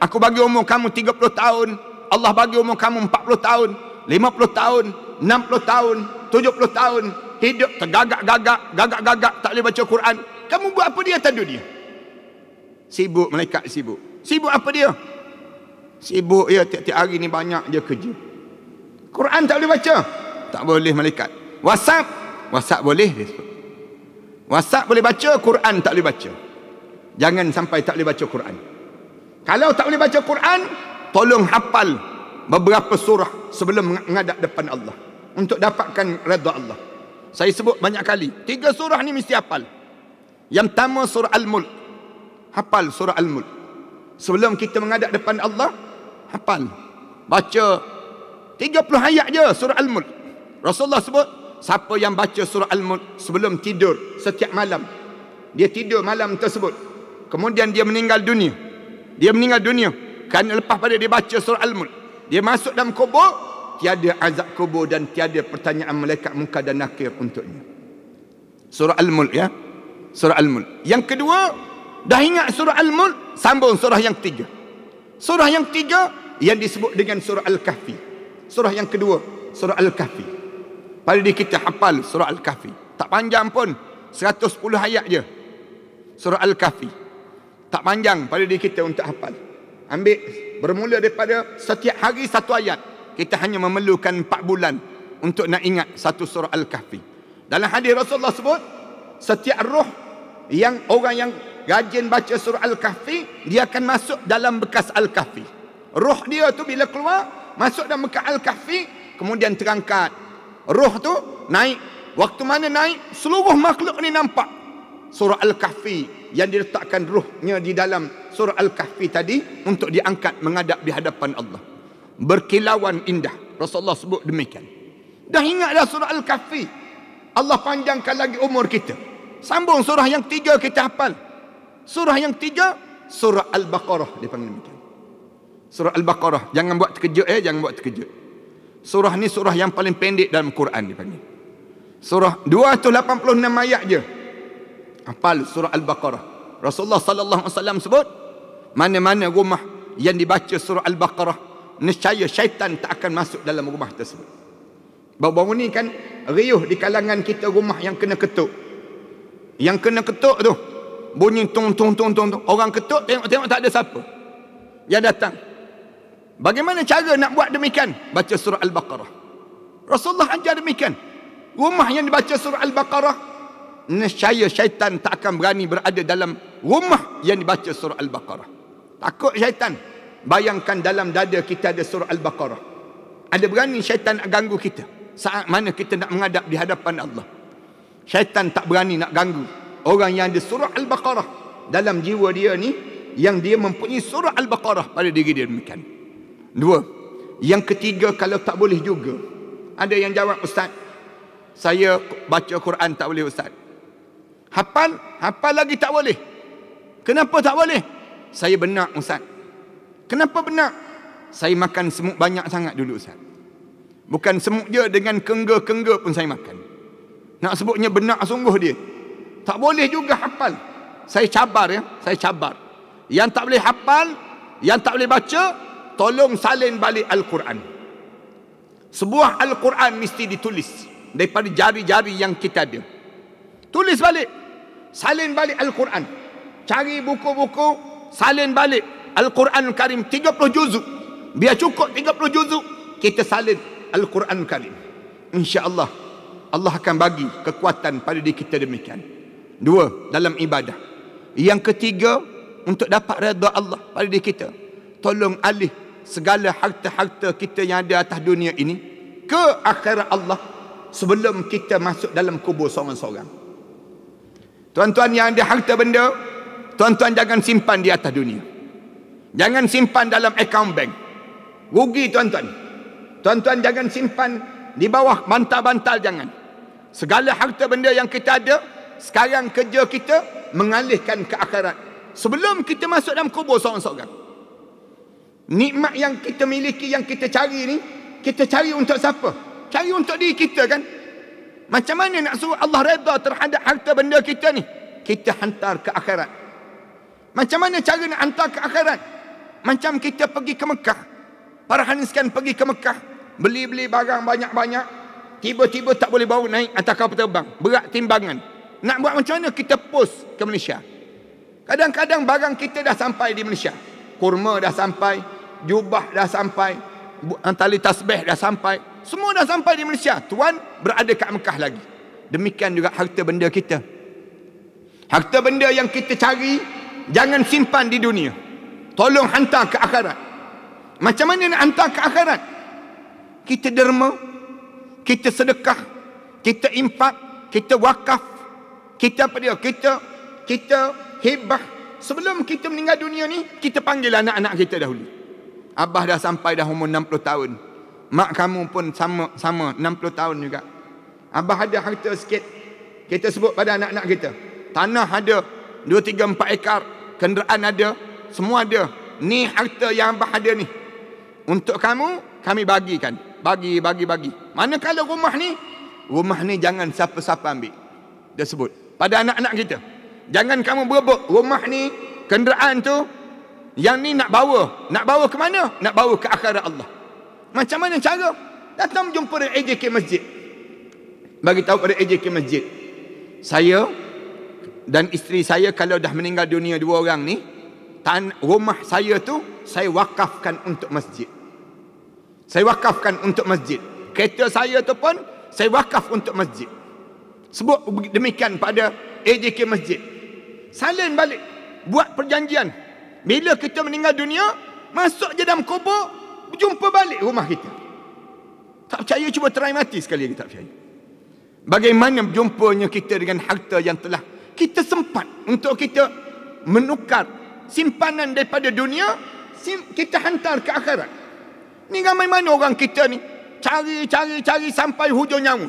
Aku bagi umur kamu 30 tahun. Allah bagi umur kamu 40 tahun. 50 tahun. 60 tahun. 70 tahun. Hidup tergagak-gagak. Gagak-gagak tak boleh baca Quran. Kamu buat apa di atas dunia? Sibuk malaikat sibuk. Sibuk apa dia? Sibuk ya tiap-tiap hari ni banyak dia kerja. Quran tak boleh baca tak boleh malaikat. WhatsApp, WhatsApp boleh. WhatsApp boleh baca, Quran tak boleh baca. Jangan sampai tak boleh baca Quran. Kalau tak boleh baca Quran, tolong hafal beberapa surah sebelum menghadap depan Allah untuk dapatkan redha Allah. Saya sebut banyak kali, tiga surah ni mesti hafal. Yang pertama surah Al-Mulk. Hafal surah Al-Mulk. Sebelum kita menghadap depan Allah, hafal. Baca 30 ayat je surah Al-Mulk. Rasulullah sebut siapa yang baca surah Al-Mulk sebelum tidur setiap malam dia tidur malam tersebut kemudian dia meninggal dunia dia meninggal dunia kerana lepas pada dia baca surah Al-Mulk dia masuk dalam kubur tiada azab kubur dan tiada pertanyaan malaikat muka dan nakir untuknya surah Al-Mulk ya surah Al-Mulk yang kedua dah ingat surah Al-Mulk sambung surah yang ketiga surah yang ketiga yang disebut dengan surah Al-Kahfi surah yang kedua surah Al-Kahfi Paling diri kita hafal surah Al-Kahfi. Tak panjang pun. 110 ayat je. Surah Al-Kahfi. Tak panjang paling diri kita untuk hafal. Ambil bermula daripada setiap hari satu ayat. Kita hanya memerlukan 4 bulan untuk nak ingat satu surah Al-Kahfi. Dalam hadis Rasulullah sebut, setiap roh yang orang yang rajin baca surah Al-Kahfi, dia akan masuk dalam bekas Al-Kahfi. Roh dia tu bila keluar, masuk dalam bekas Al-Kahfi, kemudian terangkat Ruh tu naik. Waktu mana naik? Seluruh makhluk ni nampak. Surah Al-Kahfi yang diletakkan ruhnya di dalam surah Al-Kahfi tadi untuk diangkat menghadap di hadapan Allah. Berkilauan indah. Rasulullah sebut demikian. Dah ingatlah surah Al-Kahfi. Allah panjangkan lagi umur kita. Sambung surah yang tiga kita hafal. Surah yang tiga, surah Al-Baqarah dipanggil Surah Al-Baqarah. Jangan buat terkejut eh, jangan buat terkejut. Surah ni surah yang paling pendek dalam Quran dipanggil. Surah 286 ayat je. Hafal surah Al-Baqarah. Rasulullah sallallahu alaihi wasallam sebut mana-mana rumah yang dibaca surah Al-Baqarah niscaya syaitan tak akan masuk dalam rumah tersebut. Baru-baru ni kan riuh di kalangan kita rumah yang kena ketuk. Yang kena ketuk tu bunyi tung tung tung tung. tung. Orang ketuk tengok-tengok tak ada siapa. Yang datang Bagaimana cara nak buat demikian? Baca surah Al-Baqarah. Rasulullah ajar demikian. Rumah yang dibaca surah Al-Baqarah, nescaya syaitan tak akan berani berada dalam rumah yang dibaca surah Al-Baqarah. Takut syaitan. Bayangkan dalam dada kita ada surah Al-Baqarah. Ada berani syaitan nak ganggu kita. Saat mana kita nak menghadap di hadapan Allah. Syaitan tak berani nak ganggu. Orang yang ada surah Al-Baqarah. Dalam jiwa dia ni. Yang dia mempunyai surah Al-Baqarah pada diri dia demikian. Dua. Yang ketiga kalau tak boleh juga. Ada yang jawab ustaz. Saya baca Quran tak boleh ustaz. Hafal, hafal lagi tak boleh. Kenapa tak boleh? Saya benak ustaz. Kenapa benak? Saya makan semut banyak sangat dulu ustaz. Bukan semut je dengan kengga-kengga pun saya makan. Nak sebutnya benak sungguh dia. Tak boleh juga hafal. Saya cabar ya, saya cabar. Yang tak boleh hafal, yang tak boleh baca, tolong salin balik Al-Quran. Sebuah Al-Quran mesti ditulis daripada jari-jari yang kita ada. Tulis balik. Salin balik Al-Quran. Cari buku-buku, salin balik Al-Quran Karim 30 juzuk. Biar cukup 30 juzuk, kita salin Al-Quran Karim. InsyaAllah, Allah akan bagi kekuatan pada diri kita demikian. Dua, dalam ibadah. Yang ketiga, untuk dapat redha Allah pada diri kita. Tolong alih segala harta-harta kita yang ada atas dunia ini ke akhirat Allah sebelum kita masuk dalam kubur seorang-seorang. Tuan-tuan yang ada harta benda, tuan-tuan jangan simpan di atas dunia. Jangan simpan dalam account bank. Rugi tuan-tuan. Tuan-tuan jangan simpan di bawah bantal-bantal jangan. Segala harta benda yang kita ada, sekarang kerja kita mengalihkan ke akhirat. Sebelum kita masuk dalam kubur seorang-seorang. Nikmat yang kita miliki, yang kita cari ni, kita cari untuk siapa? Cari untuk diri kita kan? Macam mana nak suruh Allah redha terhadap harta benda kita ni? Kita hantar ke akhirat. Macam mana cara nak hantar ke akhirat? Macam kita pergi ke Mekah. Para haniskan pergi ke Mekah. Beli-beli barang banyak-banyak. Tiba-tiba tak boleh bawa naik atas kapal terbang. Berat timbangan. Nak buat macam mana kita post ke Malaysia? Kadang-kadang barang kita dah sampai di Malaysia. Kurma dah sampai jubah dah sampai, tali tasbih dah sampai, semua dah sampai di Malaysia. Tuan berada kat Mekah lagi. Demikian juga harta benda kita. Harta benda yang kita cari, jangan simpan di dunia. Tolong hantar ke akhirat. Macam mana nak hantar ke akhirat? Kita derma, kita sedekah, kita infak, kita wakaf, kita apa dia? Kita kita hibah. Sebelum kita meninggal dunia ni, kita panggil anak-anak kita dahulu. Abah dah sampai dah umur 60 tahun. Mak kamu pun sama sama 60 tahun juga. Abah ada harta sikit. Kita sebut pada anak-anak kita. Tanah ada 2 3 4 ekar, kenderaan ada, semua ada. Ni harta yang abah ada ni. Untuk kamu kami bagikan. Bagi bagi bagi. Mana kalau rumah ni, rumah ni jangan siapa-siapa ambil. Dia sebut pada anak-anak kita. Jangan kamu berebut rumah ni, kenderaan tu, yang ni nak bawa. Nak bawa ke mana? Nak bawa ke akhirat Allah. Macam mana cara? Datang jumpa dari AJK Masjid. Bagi tahu pada AJK Masjid. Saya dan isteri saya kalau dah meninggal dunia dua orang ni. rumah saya tu saya wakafkan untuk masjid. Saya wakafkan untuk masjid. Kereta saya tu pun saya wakaf untuk masjid. Sebut demikian pada AJK Masjid. Salin balik. Buat perjanjian. Bila kita meninggal dunia, masuk je dalam kubur, berjumpa balik rumah kita. Tak percaya cuba terai mati sekali lagi tak percaya. Bagaimana jumpanya kita dengan harta yang telah kita sempat untuk kita menukar simpanan daripada dunia kita hantar ke akhirat. Ni ramai mana orang kita ni cari cari cari sampai hujung nyawa.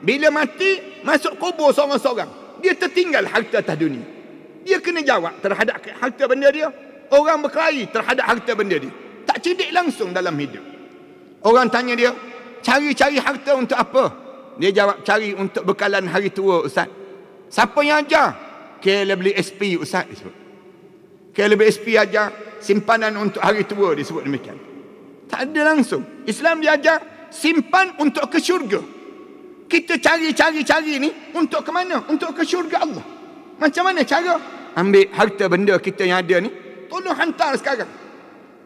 Bila mati masuk kubur seorang-seorang. Dia tertinggal harta atas dunia. Dia kena jawab terhadap harta benda dia orang berkelahi terhadap harta benda dia tak cedek langsung dalam hidup orang tanya dia cari-cari harta untuk apa dia jawab cari untuk bekalan hari tua ustaz siapa yang ajar kele beli SP ustaz disebut kele beli SP aja simpanan untuk hari tua disebut demikian tak ada langsung Islam dia ajar simpan untuk ke syurga kita cari-cari-cari ni untuk ke mana untuk ke syurga Allah macam mana cara ambil harta benda kita yang ada ni tolong hantar sekarang.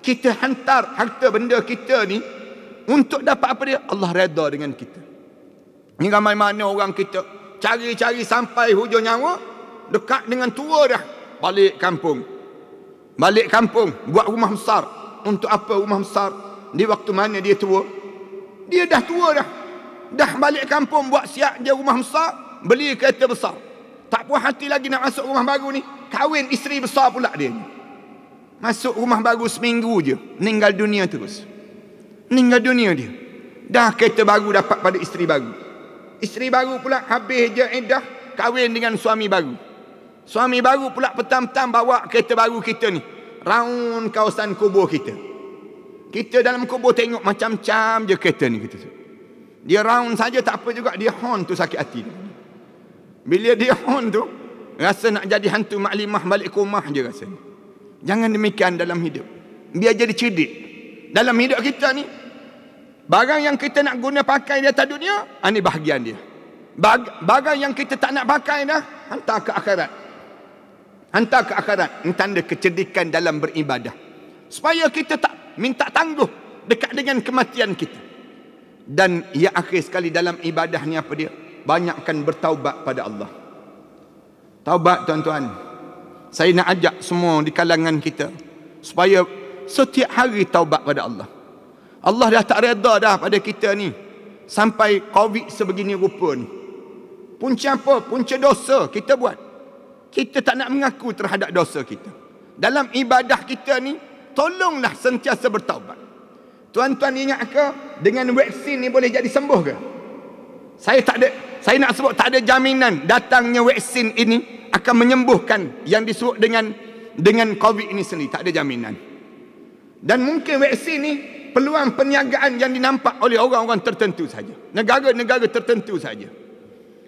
Kita hantar harta benda kita ni untuk dapat apa dia? Allah reda dengan kita. Ni ramai mana orang kita cari-cari sampai hujung nyawa dekat dengan tua dah balik kampung. Balik kampung buat rumah besar. Untuk apa rumah besar? Di waktu mana dia tua? Dia dah tua dah. Dah balik kampung buat siap dia rumah besar, beli kereta besar. Tak puas hati lagi nak masuk rumah baru ni, kahwin isteri besar pula dia. Masuk rumah baru seminggu je. Meninggal dunia terus. Meninggal dunia dia. Dah kereta baru dapat pada isteri baru. Isteri baru pula habis je edah. Kahwin dengan suami baru. Suami baru pula petang-petang bawa kereta baru kita ni. Round kawasan kubur kita. Kita dalam kubur tengok macam-macam je kereta ni kita. Dia round saja tak apa juga. Dia horn tu sakit hati. Bila dia horn tu. Rasa nak jadi hantu maklimah balik rumah je rasanya. Jangan demikian dalam hidup. Biar jadi cerdik. Dalam hidup kita ni, barang yang kita nak guna pakai di atas dunia, ini ah, bahagian dia. Bag Barang yang kita tak nak pakai dah, hantar ke akhirat. Hantar ke akhirat. tanda kecerdikan dalam beribadah. Supaya kita tak minta tangguh dekat dengan kematian kita. Dan ia akhir sekali dalam ibadah ni apa dia? Banyakkan bertaubat pada Allah. Taubat tuan-tuan saya nak ajak semua di kalangan kita supaya setiap hari taubat pada Allah. Allah dah tak reda dah pada kita ni sampai covid sebegini rupa ni. Punca apa? Punca dosa kita buat. Kita tak nak mengaku terhadap dosa kita. Dalam ibadah kita ni tolonglah sentiasa bertaubat. Tuan-tuan ingat ke dengan vaksin ni boleh jadi sembuh ke? Saya tak ada saya nak sebut tak ada jaminan datangnya vaksin ini akan menyembuhkan yang disebut dengan dengan covid ini sendiri tak ada jaminan dan mungkin vaksin ni peluang perniagaan yang dinampak oleh orang-orang tertentu saja negara-negara tertentu saja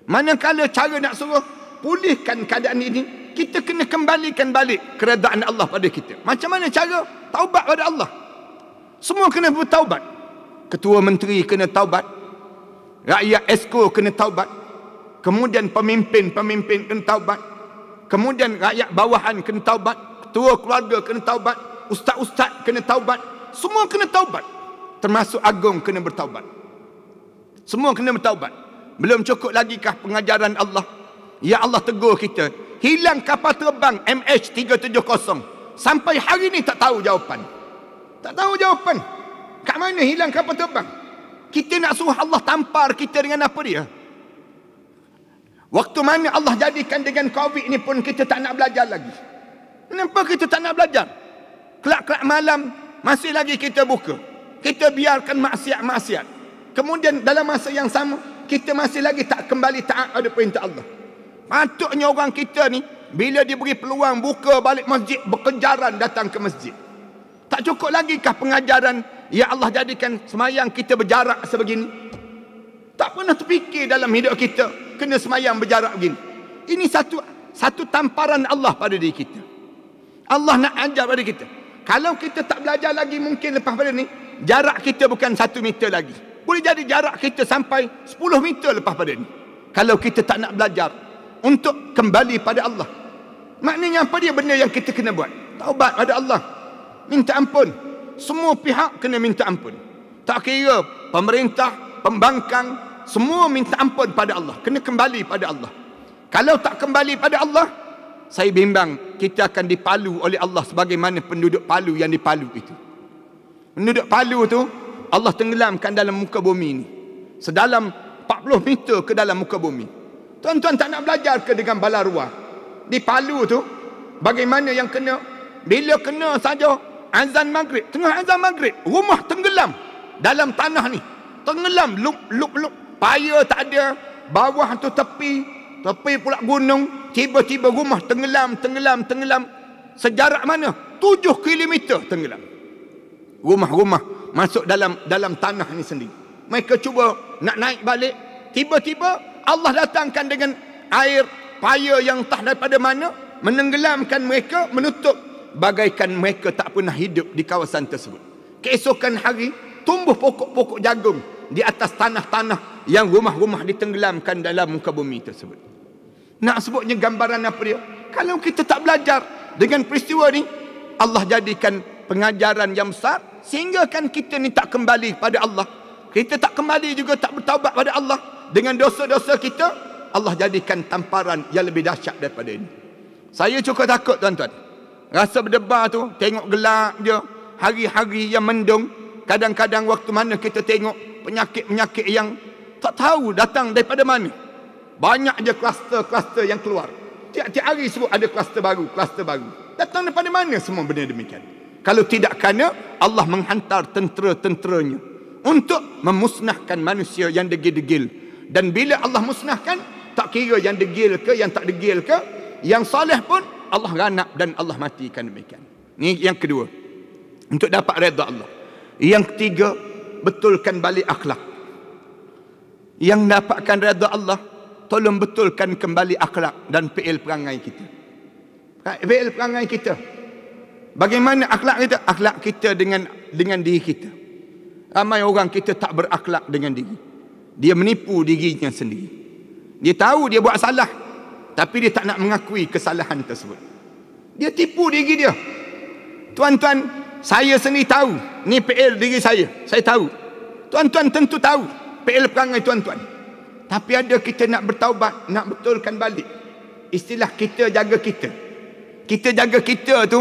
manakala cara nak suruh pulihkan keadaan ini kita kena kembalikan balik keredaan Allah pada kita macam mana cara taubat pada Allah semua kena bertaubat ketua menteri kena taubat rakyat esko kena taubat kemudian pemimpin-pemimpin kena taubat kemudian rakyat bawahan kena taubat ketua keluarga kena taubat ustaz-ustaz kena taubat semua kena taubat termasuk agung kena bertaubat semua kena bertaubat belum cukup lagikah pengajaran Allah ya Allah tegur kita hilang kapal terbang MH370 sampai hari ini tak tahu jawapan tak tahu jawapan kat mana hilang kapal terbang kita nak suruh Allah tampar kita dengan apa dia Waktu mana Allah jadikan dengan COVID ini pun kita tak nak belajar lagi. Kenapa kita tak nak belajar? Kelak-kelak malam masih lagi kita buka. Kita biarkan maksiat-maksiat. Kemudian dalam masa yang sama, kita masih lagi tak kembali taat kepada perintah Allah. Patutnya orang kita ni, bila diberi peluang buka balik masjid, berkejaran datang ke masjid. Tak cukup lagikah pengajaran Ya Allah jadikan semayang kita berjarak sebegini? Tak pernah terfikir dalam hidup kita kena semayang berjarak begini. Ini satu satu tamparan Allah pada diri kita. Allah nak ajar pada kita. Kalau kita tak belajar lagi mungkin lepas pada ni, jarak kita bukan satu meter lagi. Boleh jadi jarak kita sampai sepuluh meter lepas pada ni. Kalau kita tak nak belajar untuk kembali pada Allah. Maknanya apa dia benda yang kita kena buat? Taubat pada Allah. Minta ampun. Semua pihak kena minta ampun. Tak kira pemerintah, pembangkang, semua minta ampun pada Allah kena kembali pada Allah kalau tak kembali pada Allah saya bimbang kita akan dipalu oleh Allah sebagaimana penduduk palu yang dipalu itu penduduk palu tu Allah tenggelamkan dalam muka bumi ini sedalam 40 meter ke dalam muka bumi tuan-tuan tak nak belajar ke dengan balarua dipalu tu bagaimana yang kena bila kena saja azan maghrib tengah azan maghrib rumah tenggelam dalam tanah ni tenggelam lup lup lup paya tak ada bawah tu tepi tepi pula gunung tiba-tiba rumah tenggelam tenggelam tenggelam sejarak mana 7 km tenggelam rumah-rumah masuk dalam dalam tanah ni sendiri mereka cuba nak naik balik tiba-tiba Allah datangkan dengan air paya yang tak daripada mana menenggelamkan mereka menutup bagaikan mereka tak pernah hidup di kawasan tersebut keesokan hari tumbuh pokok-pokok jagung di atas tanah-tanah yang rumah-rumah ditenggelamkan dalam muka bumi tersebut. Nak sebutnya gambaran apa dia? Kalau kita tak belajar dengan peristiwa ni, Allah jadikan pengajaran yang besar sehingga kan kita ni tak kembali pada Allah. Kita tak kembali juga tak bertaubat pada Allah dengan dosa-dosa kita, Allah jadikan tamparan yang lebih dahsyat daripada ini. Saya cukup takut tuan-tuan. Rasa berdebar tu, tengok gelap je. Hari-hari yang mendung, kadang-kadang waktu mana kita tengok penyakit-penyakit yang tak tahu datang daripada mana. Banyak je kluster-kluster yang keluar. Tiap-tiap hari sebut ada kluster baru, kluster baru. Datang daripada mana semua benda demikian? Kalau tidak kerana Allah menghantar tentera-tenteranya untuk memusnahkan manusia yang degil-degil. Dan bila Allah musnahkan, tak kira yang degil ke, yang tak degil ke, yang salih pun Allah ranap dan Allah matikan demikian. Ini yang kedua. Untuk dapat reda Allah. Yang ketiga, betulkan balik akhlak. Yang dapatkan redha Allah, tolong betulkan kembali akhlak dan fi'il perangai kita. Ha, fi'il perangai kita. Bagaimana akhlak kita? Akhlak kita dengan dengan diri kita. Ramai orang kita tak berakhlak dengan diri. Dia menipu dirinya sendiri. Dia tahu dia buat salah. Tapi dia tak nak mengakui kesalahan tersebut. Dia tipu diri dia. Tuan-tuan, saya sendiri tahu ni PL diri saya saya tahu tuan-tuan tentu tahu PL perangai tuan-tuan tapi ada kita nak bertaubat nak betulkan balik istilah kita jaga kita kita jaga kita tu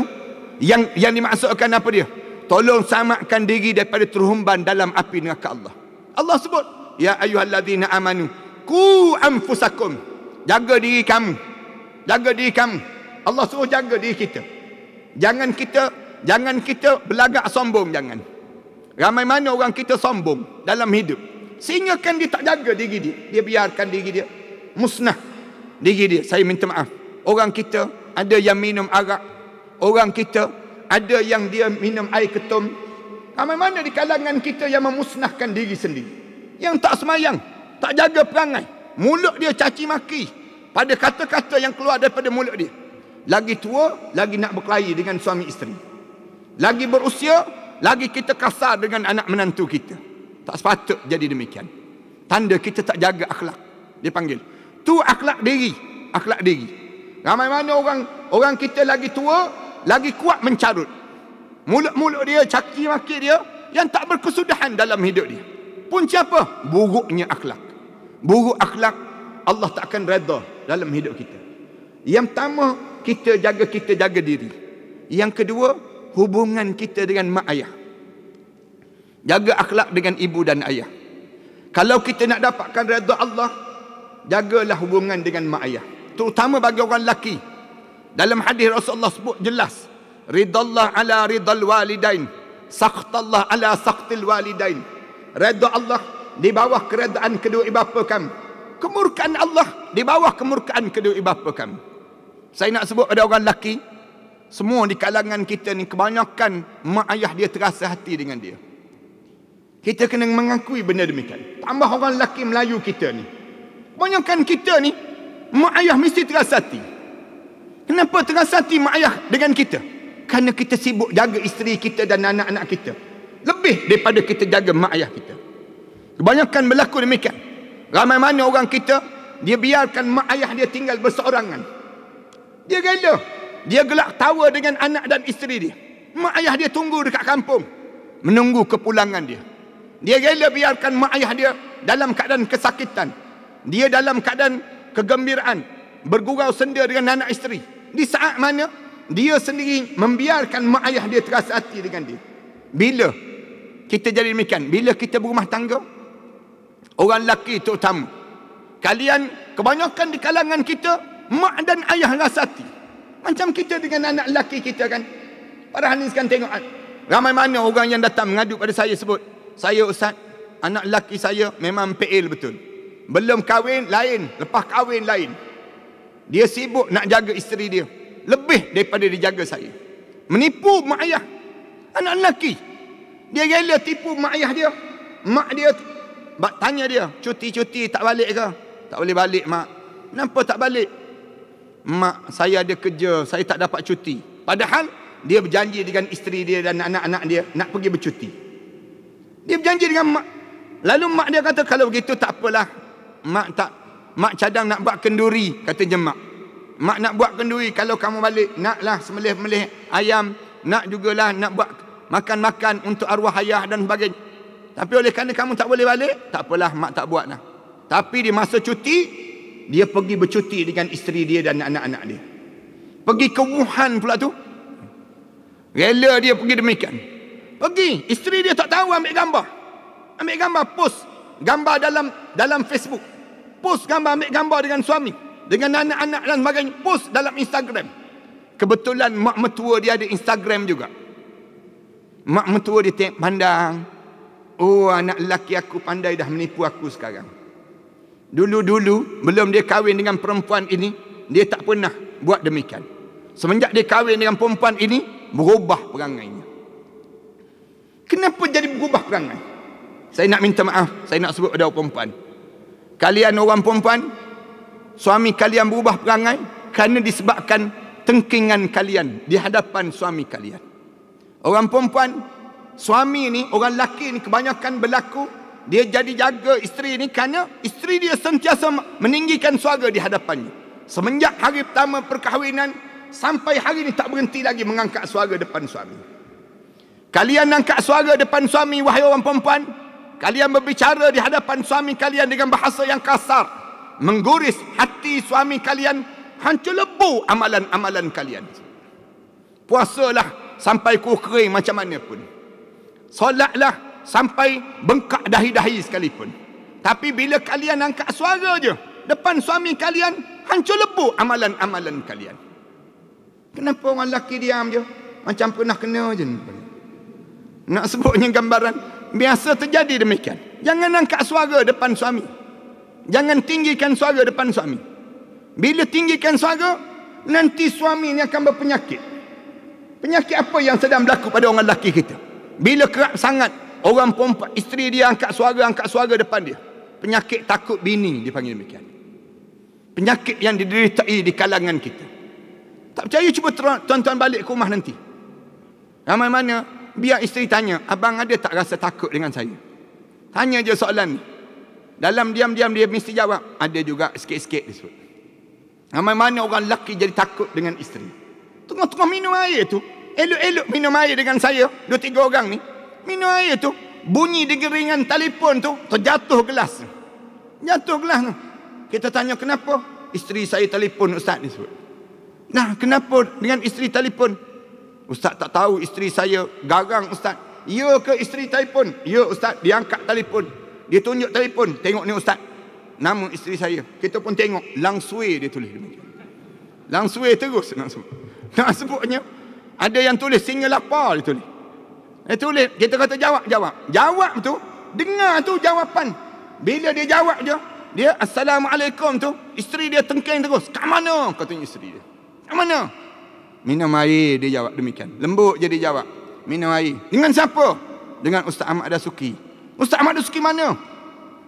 yang yang dimaksudkan apa dia tolong samakan diri daripada terhumban dalam api neraka Allah Allah sebut ya ayyuhallazina amanu ku anfusakum jaga diri kamu jaga diri kamu Allah suruh jaga diri kita jangan kita Jangan kita belagak sombong jangan. Ramai mana orang kita sombong dalam hidup. Sehingga kan dia tak jaga diri dia. Dia biarkan diri dia. Musnah diri dia. Saya minta maaf. Orang kita ada yang minum arak. Orang kita ada yang dia minum air ketum. Ramai mana di kalangan kita yang memusnahkan diri sendiri. Yang tak semayang. Tak jaga perangai. Mulut dia caci maki. Pada kata-kata yang keluar daripada mulut dia. Lagi tua, lagi nak berkelahi dengan suami isteri lagi berusia, lagi kita kasar dengan anak menantu kita. Tak sepatut jadi demikian. Tanda kita tak jaga akhlak. Dia panggil. Tu akhlak diri. Akhlak diri. Ramai mana orang orang kita lagi tua, lagi kuat mencarut. Mulut-mulut dia, caki maki dia, yang tak berkesudahan dalam hidup dia. Pun siapa? Buruknya akhlak. Buruk akhlak, Allah tak akan redha dalam hidup kita. Yang pertama, kita jaga kita jaga diri. Yang kedua, hubungan kita dengan mak ayah. Jaga akhlak dengan ibu dan ayah. Kalau kita nak dapatkan redha Allah, jagalah hubungan dengan mak ayah. Terutama bagi orang lelaki. Dalam hadis Rasulullah sebut jelas, Allah ala ridal walidain, saqtallah ala saqtil walidain. Redha Allah di bawah keredaan kedua ibu bapa kamu. Kemurkaan Allah di bawah kemurkaan kedua ibu bapa kamu. Saya nak sebut ada orang lelaki semua di kalangan kita ni kebanyakan mak ayah dia terasa hati dengan dia. Kita kena mengakui benda demikian. Tambah orang lelaki Melayu kita ni. Kebanyakan kita ni mak ayah mesti terasa hati. Kenapa terasa hati mak ayah dengan kita? Kerana kita sibuk jaga isteri kita dan anak-anak kita. Lebih daripada kita jaga mak ayah kita. Kebanyakan berlaku demikian. Ramai mana orang kita, dia biarkan mak ayah dia tinggal berseorangan. Dia rela dia gelak tawa dengan anak dan isteri dia. Mak ayah dia tunggu dekat kampung. Menunggu kepulangan dia. Dia rela biarkan mak ayah dia dalam keadaan kesakitan. Dia dalam keadaan kegembiraan. Bergurau senda dengan anak isteri. Di saat mana dia sendiri membiarkan mak ayah dia terasa hati dengan dia. Bila kita jadi demikian. Bila kita berumah tangga. Orang lelaki terutama. Kalian kebanyakan di kalangan kita. Mak dan ayah rasa hati. Macam kita dengan anak lelaki kita kan. Para hadis kan tengok. Ramai mana orang yang datang mengadu pada saya sebut. Saya Ustaz, anak lelaki saya memang PL betul. Belum kahwin, lain. Lepas kahwin, lain. Dia sibuk nak jaga isteri dia. Lebih daripada dia jaga saya. Menipu mak ayah. Anak lelaki. Dia rela tipu mak ayah dia. Mak dia tanya dia, cuti-cuti tak balik ke? Tak boleh balik mak. Kenapa tak balik? mak saya ada kerja, saya tak dapat cuti. Padahal dia berjanji dengan isteri dia dan anak-anak dia nak pergi bercuti. Dia berjanji dengan mak. Lalu mak dia kata kalau begitu tak apalah. Mak tak mak cadang nak buat kenduri kata jemak. Mak nak buat kenduri kalau kamu balik naklah semelih-melih ayam, nak juga lah nak buat makan-makan untuk arwah ayah dan sebagainya. Tapi oleh kerana kamu tak boleh balik, tak apalah mak tak buat buatlah. Tapi di masa cuti, dia pergi bercuti dengan isteri dia dan anak-anak dia. Pergi ke Wuhan pula tu. Rela dia pergi demikian. Pergi, isteri dia tak tahu ambil gambar. Ambil gambar post gambar dalam dalam Facebook. Post gambar ambil gambar dengan suami, dengan anak-anak dan sebagainya, post dalam Instagram. Kebetulan mak mertua dia ada Instagram juga. Mak mertua dia pandang, "Oh, anak lelaki aku pandai dah menipu aku sekarang." Dulu-dulu belum dia kahwin dengan perempuan ini, dia tak pernah buat demikian. Semenjak dia kahwin dengan perempuan ini, berubah perangainya. Kenapa jadi berubah perangai? Saya nak minta maaf, saya nak sebut pada perempuan. Kalian orang perempuan, suami kalian berubah perangai kerana disebabkan tengkingan kalian di hadapan suami kalian. Orang perempuan, suami ni, orang lelaki ni kebanyakan berlaku dia jadi jaga isteri ini kerana isteri dia sentiasa meninggikan suara di hadapannya. Semenjak hari pertama perkahwinan sampai hari ini tak berhenti lagi mengangkat suara depan suami. Kalian angkat suara depan suami wahai orang perempuan, kalian berbicara di hadapan suami kalian dengan bahasa yang kasar, mengguris hati suami kalian, hancur lebur amalan-amalan kalian. Puasalah sampai kuku macam mana pun. Solatlah sampai bengkak dahi-dahi sekalipun. Tapi bila kalian angkat suara je depan suami kalian, hancur lebur amalan-amalan kalian. Kenapa orang lelaki diam je? Macam pernah kena je. Nak sebutnya gambaran, biasa terjadi demikian. Jangan angkat suara depan suami. Jangan tinggikan suara depan suami. Bila tinggikan suara, nanti suami ni akan berpenyakit. Penyakit apa yang sedang berlaku pada orang lelaki kita? Bila kerap sangat Orang perempuan, isteri dia angkat suara, angkat suara depan dia. Penyakit takut bini dipanggil demikian. Penyakit yang dideritai di kalangan kita. Tak percaya cuba tuan-tuan balik ke rumah nanti. Ramai mana biar isteri tanya, abang ada tak rasa takut dengan saya? Tanya je soalan ni. Dalam diam-diam dia mesti jawab, ada juga sikit-sikit disebut. Ramai mana orang lelaki jadi takut dengan isteri. Tengah-tengah minum air tu, elok-elok minum air dengan saya, dua tiga orang ni, minum air tu bunyi degeringan telefon tu terjatuh gelas jatuh gelas tu kita tanya kenapa isteri saya telefon ustaz ni sebut nah kenapa dengan isteri telefon ustaz tak tahu isteri saya garang ustaz ya ke isteri telefon ya ustaz diangkat telefon dia tunjuk telefon tengok ni ustaz nama isteri saya kita pun tengok langsui dia tulis langsui terus nak sebut nak sebutnya ada yang tulis singa lapar dia tulis dia eh, tulis. Kita kata jawab, jawab. Jawab tu, dengar tu jawapan. Bila dia jawab je, dia Assalamualaikum tu, isteri dia tengking terus. Kat mana? Katanya isteri dia. Kat mana? Minum air, dia jawab demikian. Lembut je dia jawab. Minum air. Dengan siapa? Dengan Ustaz Ahmad Dasuki. Ustaz Ahmad Dasuki mana?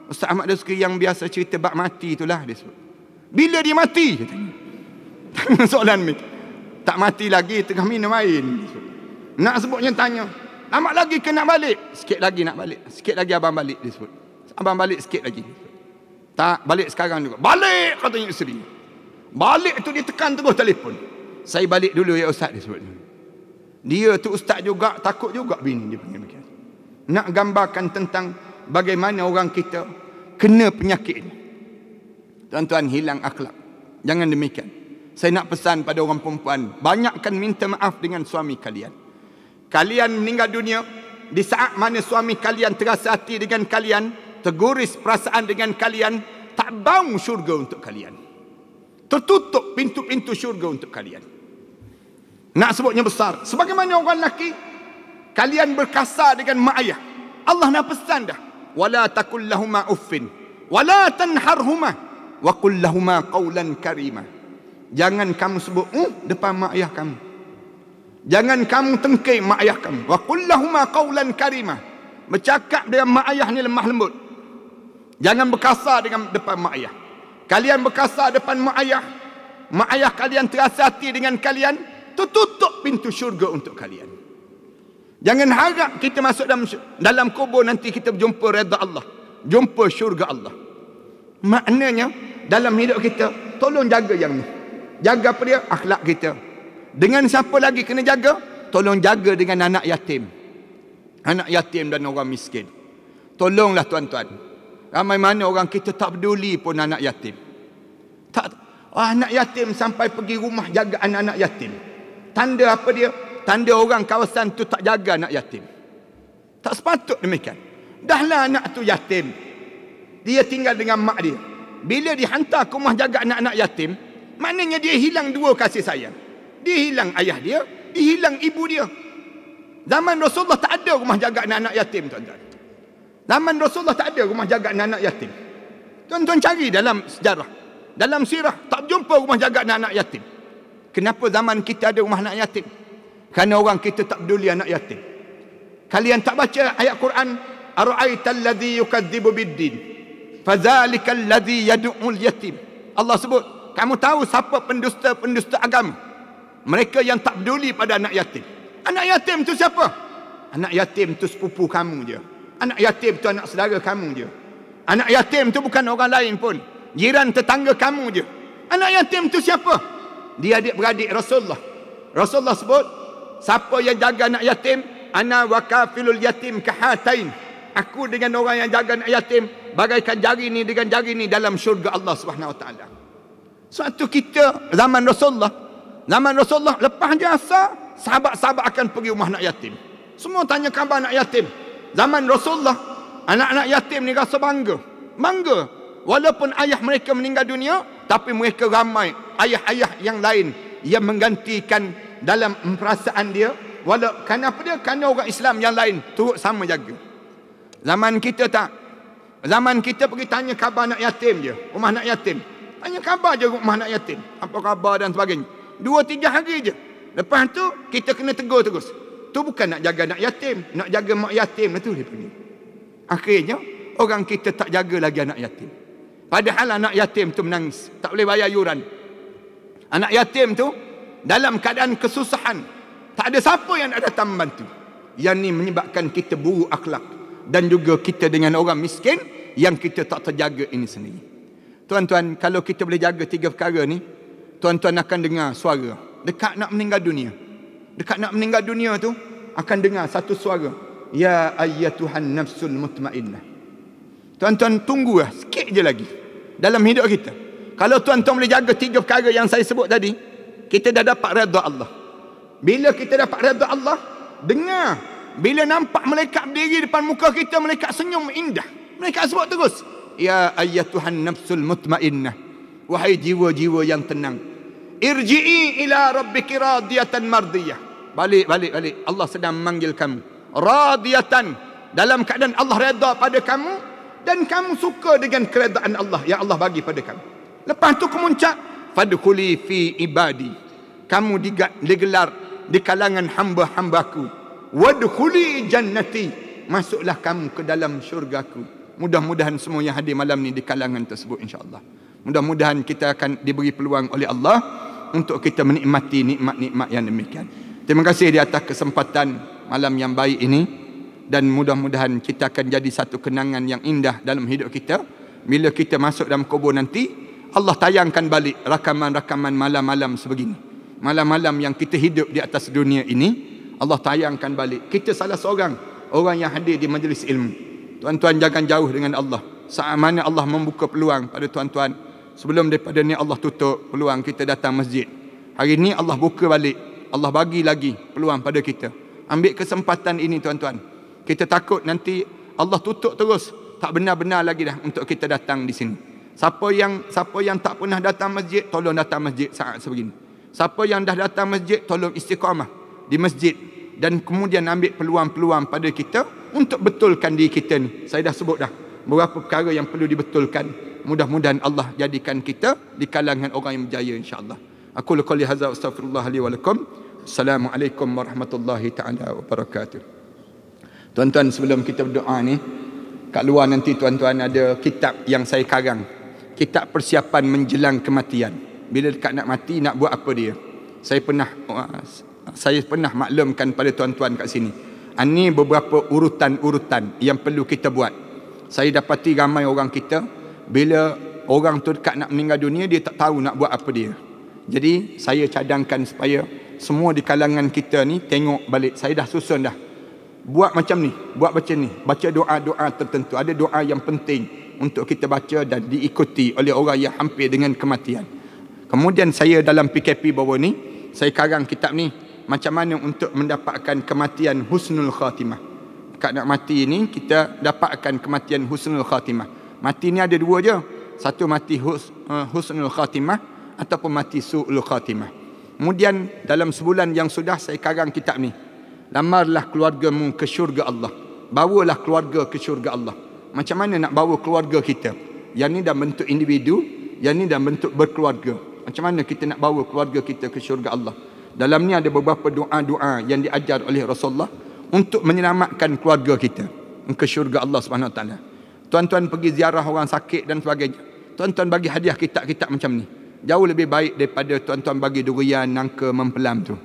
Ustaz Ahmad Dasuki yang biasa cerita bak mati itulah dia sebut. Bila dia mati? Soalan ni. Tak mati lagi tengah minum air. Nak sebutnya tanya. Lama lagi ke nak balik? Sikit lagi nak balik. Sikit lagi abang balik dia sebut. Abang balik sikit lagi. Tak, balik sekarang juga. Balik katanya isteri. Balik tu dia tekan terus telefon. Saya balik dulu ya ustaz dia sebut. Dia tu ustaz juga takut juga bini dia panggil begitu. Nak gambarkan tentang bagaimana orang kita kena penyakit ini. Tuan-tuan hilang akhlak. Jangan demikian. Saya nak pesan pada orang perempuan, banyakkan minta maaf dengan suami kalian kalian meninggal dunia di saat mana suami kalian terasa hati dengan kalian teguris perasaan dengan kalian tak bang syurga untuk kalian tertutup pintu-pintu syurga untuk kalian nak sebutnya besar sebagaimana orang lelaki kalian berkasar dengan mak ayah Allah nak pesan dah wala takul lahumu uffin wala tanharhuma wa qul lahumu qawlan karima jangan kamu sebut uh depan mak ayah kamu Jangan kamu tengkir mak ayah kamu. Wa kullahuma qawlan karima. Bercakap dengan mak ayah ni lemah lembut. Jangan berkasar dengan depan mak ayah. Kalian berkasar depan mak ayah. Mak ayah kalian terasa hati dengan kalian. Tutup pintu syurga untuk kalian. Jangan harap kita masuk dalam dalam kubur nanti kita jumpa redha Allah. Jumpa syurga Allah. Maknanya dalam hidup kita tolong jaga yang ni. Jaga apa dia? Akhlak kita, dengan siapa lagi kena jaga? Tolong jaga dengan anak yatim. Anak yatim dan orang miskin. Tolonglah tuan-tuan. Ramai mana orang kita tak peduli pun anak yatim. Tak oh, anak yatim sampai pergi rumah jaga anak-anak yatim. Tanda apa dia? Tanda orang kawasan tu tak jaga anak yatim. Tak sepatut demikian. Dahlah anak tu yatim. Dia tinggal dengan mak dia. Bila dihantar ke rumah jaga anak-anak yatim, maknanya dia hilang dua kasih sayang. Dihilang ayah dia, dihilang ibu dia. Zaman Rasulullah tak ada rumah jaga anak-anak yatim, tuan-tuan. Zaman Rasulullah tak ada rumah jaga anak-anak yatim. Tuan-tuan cari dalam sejarah, dalam sirah, tak jumpa rumah jaga anak-anak yatim. Kenapa zaman kita ada rumah anak yatim? Kerana orang kita tak peduli anak yatim. Kalian tak baca ayat Quran, Ara'aita alladhi yukadzibu biddin. Fazalika alladhi yadu'ul yatim. Allah sebut, kamu tahu siapa pendusta-pendusta agama? mereka yang tak peduli pada anak yatim. Anak yatim tu siapa? Anak yatim tu sepupu kamu je. Anak yatim tu anak saudara kamu je. Anak yatim tu bukan orang lain pun. Jiran tetangga kamu je. Anak yatim tu siapa? Dia adik-beradik Rasulullah. Rasulullah sebut, siapa yang jaga anak yatim, ana wakafilul yatim kahatain. Aku dengan orang yang jaga anak yatim bagaikan jari ni dengan jari ni dalam syurga Allah Subhanahu Wa Taala. Suatu kita zaman Rasulullah Zaman Rasulullah lepas jasa, asar, sahabat-sahabat akan pergi rumah anak yatim. Semua tanya kabar anak yatim. Zaman Rasulullah, anak-anak yatim ni rasa bangga. Bangga. Walaupun ayah mereka meninggal dunia, tapi mereka ramai ayah-ayah yang lain yang menggantikan dalam perasaan dia. Walau kenapa dia? Kerana orang Islam yang lain turut sama jaga. Zaman kita tak. Zaman kita pergi tanya kabar anak yatim dia. Rumah anak yatim. Tanya kabar je rumah anak yatim. Apa kabar dan sebagainya. Dua tiga hari je. Lepas tu kita kena tegur terus. Tu bukan nak jaga anak yatim, nak jaga mak yatim itu tu dia pergi. Akhirnya orang kita tak jaga lagi anak yatim. Padahal anak yatim tu menangis, tak boleh bayar yuran. Anak yatim tu dalam keadaan kesusahan, tak ada siapa yang nak datang membantu. Yang ni menyebabkan kita buruk akhlak dan juga kita dengan orang miskin yang kita tak terjaga ini sendiri. Tuan-tuan, kalau kita boleh jaga tiga perkara ni, tuan-tuan akan dengar suara dekat nak meninggal dunia dekat nak meninggal dunia tu akan dengar satu suara ya ayyatuhan nafsul mutmainnah tuan-tuan tunggu lah sikit je lagi dalam hidup kita kalau tuan-tuan boleh jaga tiga perkara yang saya sebut tadi kita dah dapat redha Allah bila kita dapat redha Allah dengar bila nampak malaikat berdiri depan muka kita malaikat senyum indah malaikat sebut terus ya ayyatuhan nafsul mutmainnah wahai jiwa-jiwa yang tenang irji'i ila rabbiki radiyatan mardiyah balik balik balik Allah sedang memanggil kamu radiyatan dalam keadaan Allah redha pada kamu dan kamu suka dengan keredaan Allah yang Allah bagi pada kamu lepas tu kemuncak fadkhuli fi ibadi kamu digelar di kalangan hamba-hambaku Wadukuli jannati masuklah kamu ke dalam syurgaku mudah-mudahan semua yang hadir malam ni di kalangan tersebut insyaallah mudah-mudahan kita akan diberi peluang oleh Allah untuk kita menikmati nikmat-nikmat yang demikian. Terima kasih di atas kesempatan malam yang baik ini dan mudah-mudahan kita akan jadi satu kenangan yang indah dalam hidup kita bila kita masuk dalam kubur nanti Allah tayangkan balik rakaman-rakaman malam-malam sebegini. Malam-malam yang kita hidup di atas dunia ini Allah tayangkan balik. Kita salah seorang orang yang hadir di majlis ilmu. Tuan-tuan jangan jauh dengan Allah. Saat mana Allah membuka peluang pada tuan-tuan sebelum daripada ni Allah tutup peluang kita datang masjid. Hari ni Allah buka balik. Allah bagi lagi peluang pada kita. Ambil kesempatan ini tuan-tuan. Kita takut nanti Allah tutup terus. Tak benar-benar lagi dah untuk kita datang di sini. Siapa yang siapa yang tak pernah datang masjid, tolong datang masjid saat sebegini. Siapa yang dah datang masjid, tolong istiqamah di masjid. Dan kemudian ambil peluang-peluang pada kita untuk betulkan diri kita ni. Saya dah sebut dah beberapa perkara yang perlu dibetulkan mudah-mudahan Allah jadikan kita di kalangan orang yang berjaya insya-Allah. Aku qouli hadza astaghfirullah li wa lakum. Assalamualaikum warahmatullahi taala wabarakatuh. Tuan-tuan sebelum kita berdoa ni kat luar nanti tuan-tuan ada kitab yang saya karang. Kitab persiapan menjelang kematian. Bila dekat nak mati nak buat apa dia? Saya pernah oh, saya pernah maklumkan pada tuan-tuan kat sini. Ini ah, beberapa urutan-urutan yang perlu kita buat. Saya dapati ramai orang kita bila orang tu dekat nak meninggal dunia dia tak tahu nak buat apa dia jadi saya cadangkan supaya semua di kalangan kita ni tengok balik saya dah susun dah buat macam ni buat macam ni baca doa-doa tertentu ada doa yang penting untuk kita baca dan diikuti oleh orang yang hampir dengan kematian kemudian saya dalam PKP bawah ni saya karang kitab ni macam mana untuk mendapatkan kematian husnul khatimah kat nak mati ni kita dapatkan kematian husnul khatimah Mati ni ada dua je. Satu mati hus, uh, husnul khatimah ataupun mati su'ul khatimah. Kemudian dalam sebulan yang sudah saya karang kitab ni. Lamarlah keluargamu ke syurga Allah. Bawalah keluarga ke syurga Allah. Macam mana nak bawa keluarga kita? Yang ni dah bentuk individu, yang ni dah bentuk berkeluarga. Macam mana kita nak bawa keluarga kita ke syurga Allah? Dalam ni ada beberapa doa-doa yang diajar oleh Rasulullah untuk menyelamatkan keluarga kita ke syurga Allah Subhanahu Wa Taala. Tuan-tuan pergi ziarah orang sakit dan sebagainya. Tuan-tuan bagi hadiah kitab-kitab macam ni. Jauh lebih baik daripada tuan-tuan bagi durian, nangka, mempelam tu.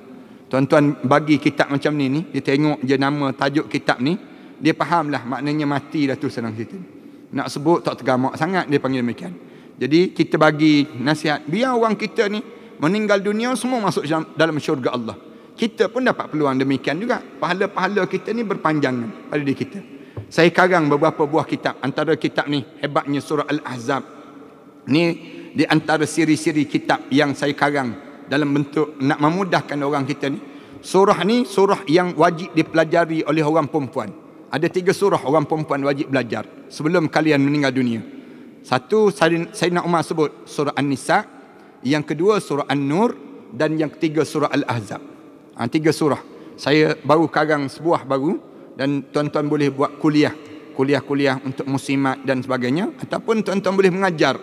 Tuan-tuan bagi kitab macam ni ni, dia tengok je nama tajuk kitab ni, dia lah maknanya mati dah tu senang cerita. Nak sebut tak tergamak sangat dia panggil demikian. Jadi kita bagi nasihat, biar orang kita ni meninggal dunia semua masuk dalam syurga Allah. Kita pun dapat peluang demikian juga. Pahala-pahala kita ni berpanjangan pada diri kita. Saya karang beberapa buah kitab. Antara kitab ni hebatnya surah Al-Ahzab. Ni di antara siri-siri kitab yang saya karang dalam bentuk nak memudahkan orang kita ni. Surah ni surah yang wajib dipelajari oleh orang perempuan. Ada tiga surah orang perempuan wajib belajar sebelum kalian meninggal dunia. Satu saya nak Umar sebut surah An-Nisa, yang kedua surah An-Nur dan yang ketiga surah Al-Ahzab. Ha, tiga surah. Saya baru karang sebuah baru dan tuan-tuan boleh buat kuliah kuliah-kuliah untuk musimat dan sebagainya ataupun tuan-tuan boleh mengajar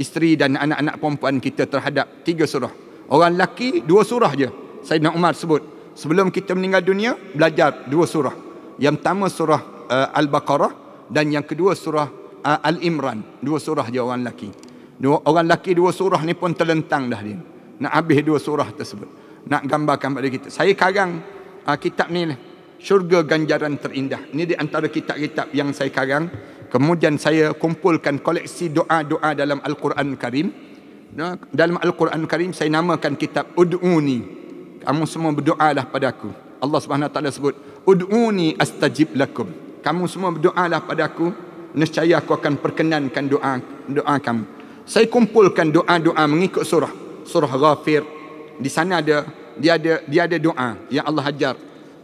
isteri dan anak-anak perempuan kita terhadap tiga surah orang lelaki dua surah je Sayyidina Umar sebut sebelum kita meninggal dunia belajar dua surah yang pertama surah uh, Al-Baqarah dan yang kedua surah uh, Al-Imran dua surah je orang lelaki dua, orang lelaki dua surah ni pun terlentang dah dia nak habis dua surah tersebut nak gambarkan pada kita saya karang uh, kitab ni lah syurga ganjaran terindah. Ini di antara kitab-kitab yang saya karang. Kemudian saya kumpulkan koleksi doa-doa dalam Al-Quran Karim. Dalam Al-Quran Karim saya namakan kitab Ud'uni. Kamu semua berdoalah padaku. Allah Subhanahu taala sebut Ud'uni astajib lakum. Kamu semua berdoalah padaku, nescaya aku akan perkenankan doa doa kamu. Saya kumpulkan doa-doa mengikut surah. Surah Ghafir. Di sana ada dia ada dia ada doa yang Allah ajar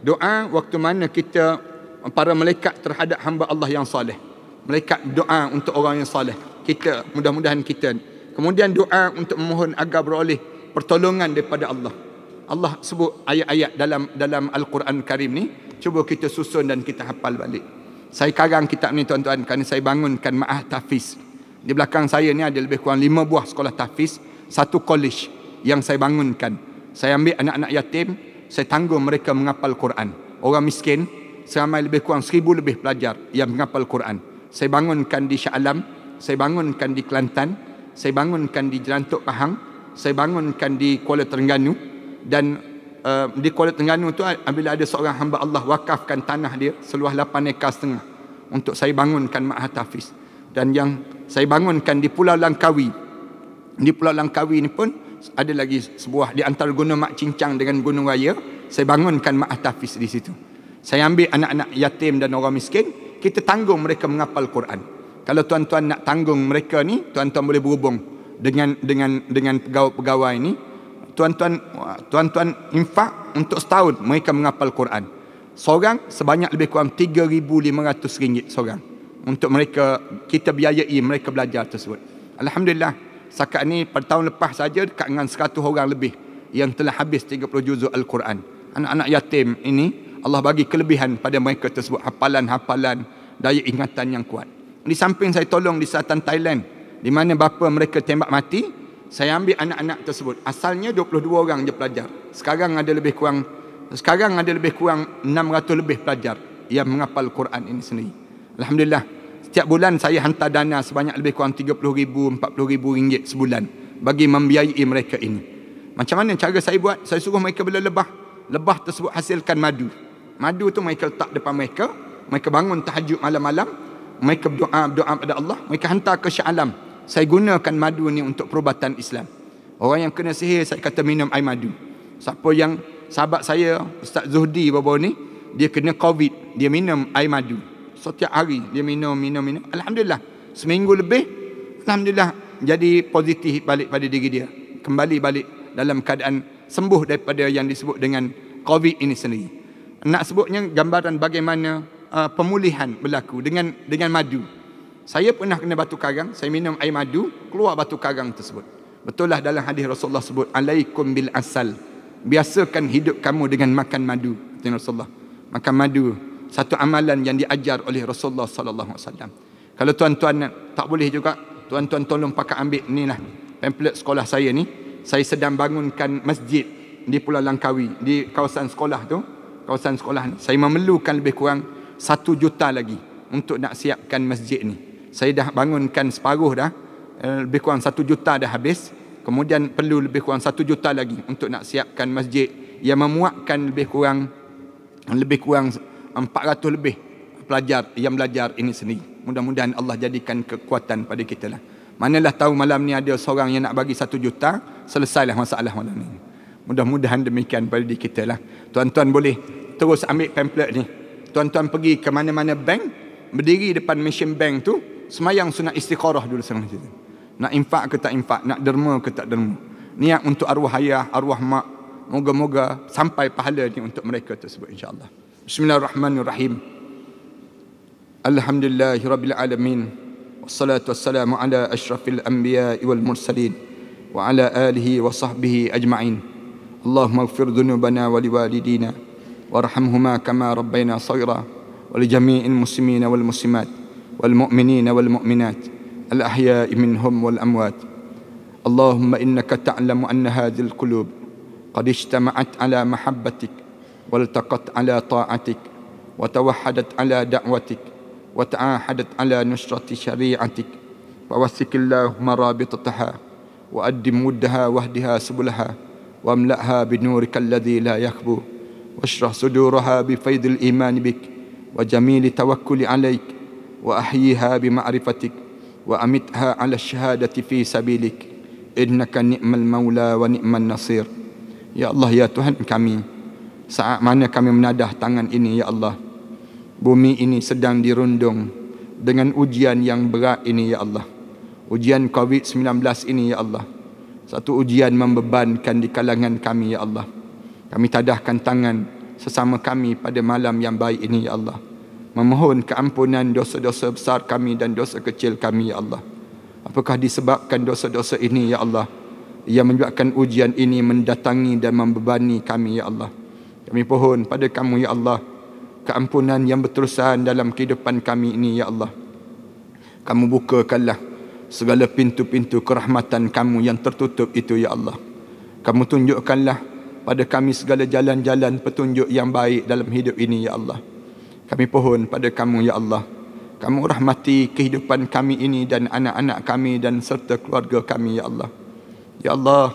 doa waktu mana kita eh, para malaikat terhadap hamba Allah yang saleh malaikat doa untuk orang yang saleh kita mudah-mudahan kita kemudian doa untuk memohon agar beroleh pertolongan daripada Allah Allah sebut ayat-ayat dalam dalam al-Quran Karim ni cuba kita susun dan kita hafal balik saya karang kitab ni tuan-tuan kerana saya bangunkan ma'ah tahfiz di belakang saya ni ada lebih kurang lima buah sekolah tahfiz satu college yang saya bangunkan saya ambil anak-anak yatim saya tanggung mereka mengapal Quran. Orang miskin, seramai lebih kurang seribu lebih pelajar yang mengapal Quran. Saya bangunkan di Shah Alam, saya bangunkan di Kelantan, saya bangunkan di Jelantuk Pahang, saya bangunkan di Kuala Terengganu dan uh, di Kuala Terengganu tu apabila ada seorang hamba Allah wakafkan tanah dia seluas lapan ekar setengah untuk saya bangunkan Ma'had Hafiz dan yang saya bangunkan di Pulau Langkawi di Pulau Langkawi ni pun ada lagi sebuah di antara gunung Mak Cincang dengan gunung Raya saya bangunkan Mak Atafis di situ saya ambil anak-anak yatim dan orang miskin kita tanggung mereka menghafal Quran kalau tuan-tuan nak tanggung mereka ni tuan-tuan boleh berhubung dengan dengan dengan pegawai-pegawai ini tuan-tuan tuan-tuan infak untuk setahun mereka menghafal Quran seorang sebanyak lebih kurang 3500 ringgit seorang untuk mereka kita biayai mereka belajar tersebut alhamdulillah setakat ni pada tahun lepas saja dekat dengan 100 orang lebih yang telah habis 30 juzuk Al-Quran. Anak-anak yatim ini Allah bagi kelebihan pada mereka tersebut hafalan-hafalan daya ingatan yang kuat. Di samping saya tolong di selatan Thailand di mana bapa mereka tembak mati, saya ambil anak-anak tersebut. Asalnya 22 orang je pelajar. Sekarang ada lebih kurang sekarang ada lebih kurang 600 lebih pelajar yang menghafal Quran ini sendiri. Alhamdulillah. Setiap bulan saya hantar dana sebanyak lebih kurang 30 ribu, 40 ribu ringgit sebulan. Bagi membiayai mereka ini. Macam mana cara saya buat? Saya suruh mereka bela lebah. Lebah tersebut hasilkan madu. Madu tu mereka letak depan mereka. Mereka bangun tahajud malam-malam. Mereka berdoa, berdoa pada Allah. Mereka hantar ke sya'alam. Saya gunakan madu ni untuk perubatan Islam. Orang yang kena sihir, saya kata minum air madu. Siapa yang sahabat saya, Ustaz Zuhdi baru-baru ni, dia kena COVID. Dia minum air madu setiap hari dia minum minum minum alhamdulillah seminggu lebih alhamdulillah jadi positif balik pada diri dia kembali balik dalam keadaan sembuh daripada yang disebut dengan covid ini sendiri nak sebutnya gambaran bagaimana uh, pemulihan berlaku dengan dengan madu saya pernah kena batu karang saya minum air madu keluar batu karang tersebut betullah dalam hadis Rasulullah sebut alaikum bil asal biasakan hidup kamu dengan makan madu kata Rasulullah makan madu satu amalan yang diajar oleh Rasulullah sallallahu alaihi wasallam. Kalau tuan-tuan tak boleh juga, tuan-tuan tolong pakai ambil ni lah. pamphlet sekolah saya ni. Saya sedang bangunkan masjid di Pulau Langkawi, di kawasan sekolah tu, kawasan sekolah ni. Saya memerlukan lebih kurang satu juta lagi untuk nak siapkan masjid ni. Saya dah bangunkan separuh dah, eh, lebih kurang satu juta dah habis. Kemudian perlu lebih kurang satu juta lagi untuk nak siapkan masjid yang memuatkan lebih kurang lebih kurang 400 lebih pelajar yang belajar ini sendiri. Mudah-mudahan Allah jadikan kekuatan pada kita lah. Manalah tahu malam ni ada seorang yang nak bagi satu juta, selesailah masalah malam ni. Mudah-mudahan demikian pada diri kita lah. Tuan-tuan boleh terus ambil pamphlet ni. Tuan-tuan pergi ke mana-mana bank, berdiri depan mesin bank tu, semayang sunat istiqarah dulu sama macam tu. Nak infak ke tak infak, nak derma ke tak derma. Niat untuk arwah ayah, arwah mak, moga-moga sampai pahala ni untuk mereka tersebut Insyaallah. بسم الله الرحمن الرحيم الحمد لله رب العالمين والصلاة والسلام على أشرف الأنبياء والمرسلين وعلى آله وصحبه أجمعين اللهم اغفر ذنوبنا ولوالدينا وارحمهما كما ربينا صغيرا ولجميع المسلمين والمسلمات والمؤمنين والمؤمنات الأحياء منهم والأموات اللهم إنك تعلم أن هذه القلوب قد اجتمعت على محبتك والتقت على طاعتك وتوحدت على دعوتك وتعاحدت على نشرة شريعتك فوسك اللهم رابطتها وأدم ودها واهدها سبلها واملأها بنورك الذي لا يخبو واشرح صدورها بفيض الإيمان بك وجميل توكل عليك وأحييها بمعرفتك وأمتها على الشهادة في سبيلك إنك نعم المولى ونعم النصير يا الله يا Tuhan kami saat mana kami menadah tangan ini ya Allah bumi ini sedang dirundung dengan ujian yang berat ini ya Allah ujian covid-19 ini ya Allah satu ujian membebankan di kalangan kami ya Allah kami tadahkan tangan sesama kami pada malam yang baik ini ya Allah memohon keampunan dosa-dosa besar kami dan dosa kecil kami ya Allah apakah disebabkan dosa-dosa ini ya Allah yang menyebabkan ujian ini mendatangi dan membebani kami ya Allah kami pohon pada kamu ya Allah Keampunan yang berterusan dalam kehidupan kami ini ya Allah Kamu bukakanlah segala pintu-pintu kerahmatan kamu yang tertutup itu ya Allah Kamu tunjukkanlah pada kami segala jalan-jalan petunjuk yang baik dalam hidup ini ya Allah Kami pohon pada kamu ya Allah Kamu rahmati kehidupan kami ini dan anak-anak kami dan serta keluarga kami ya Allah Ya Allah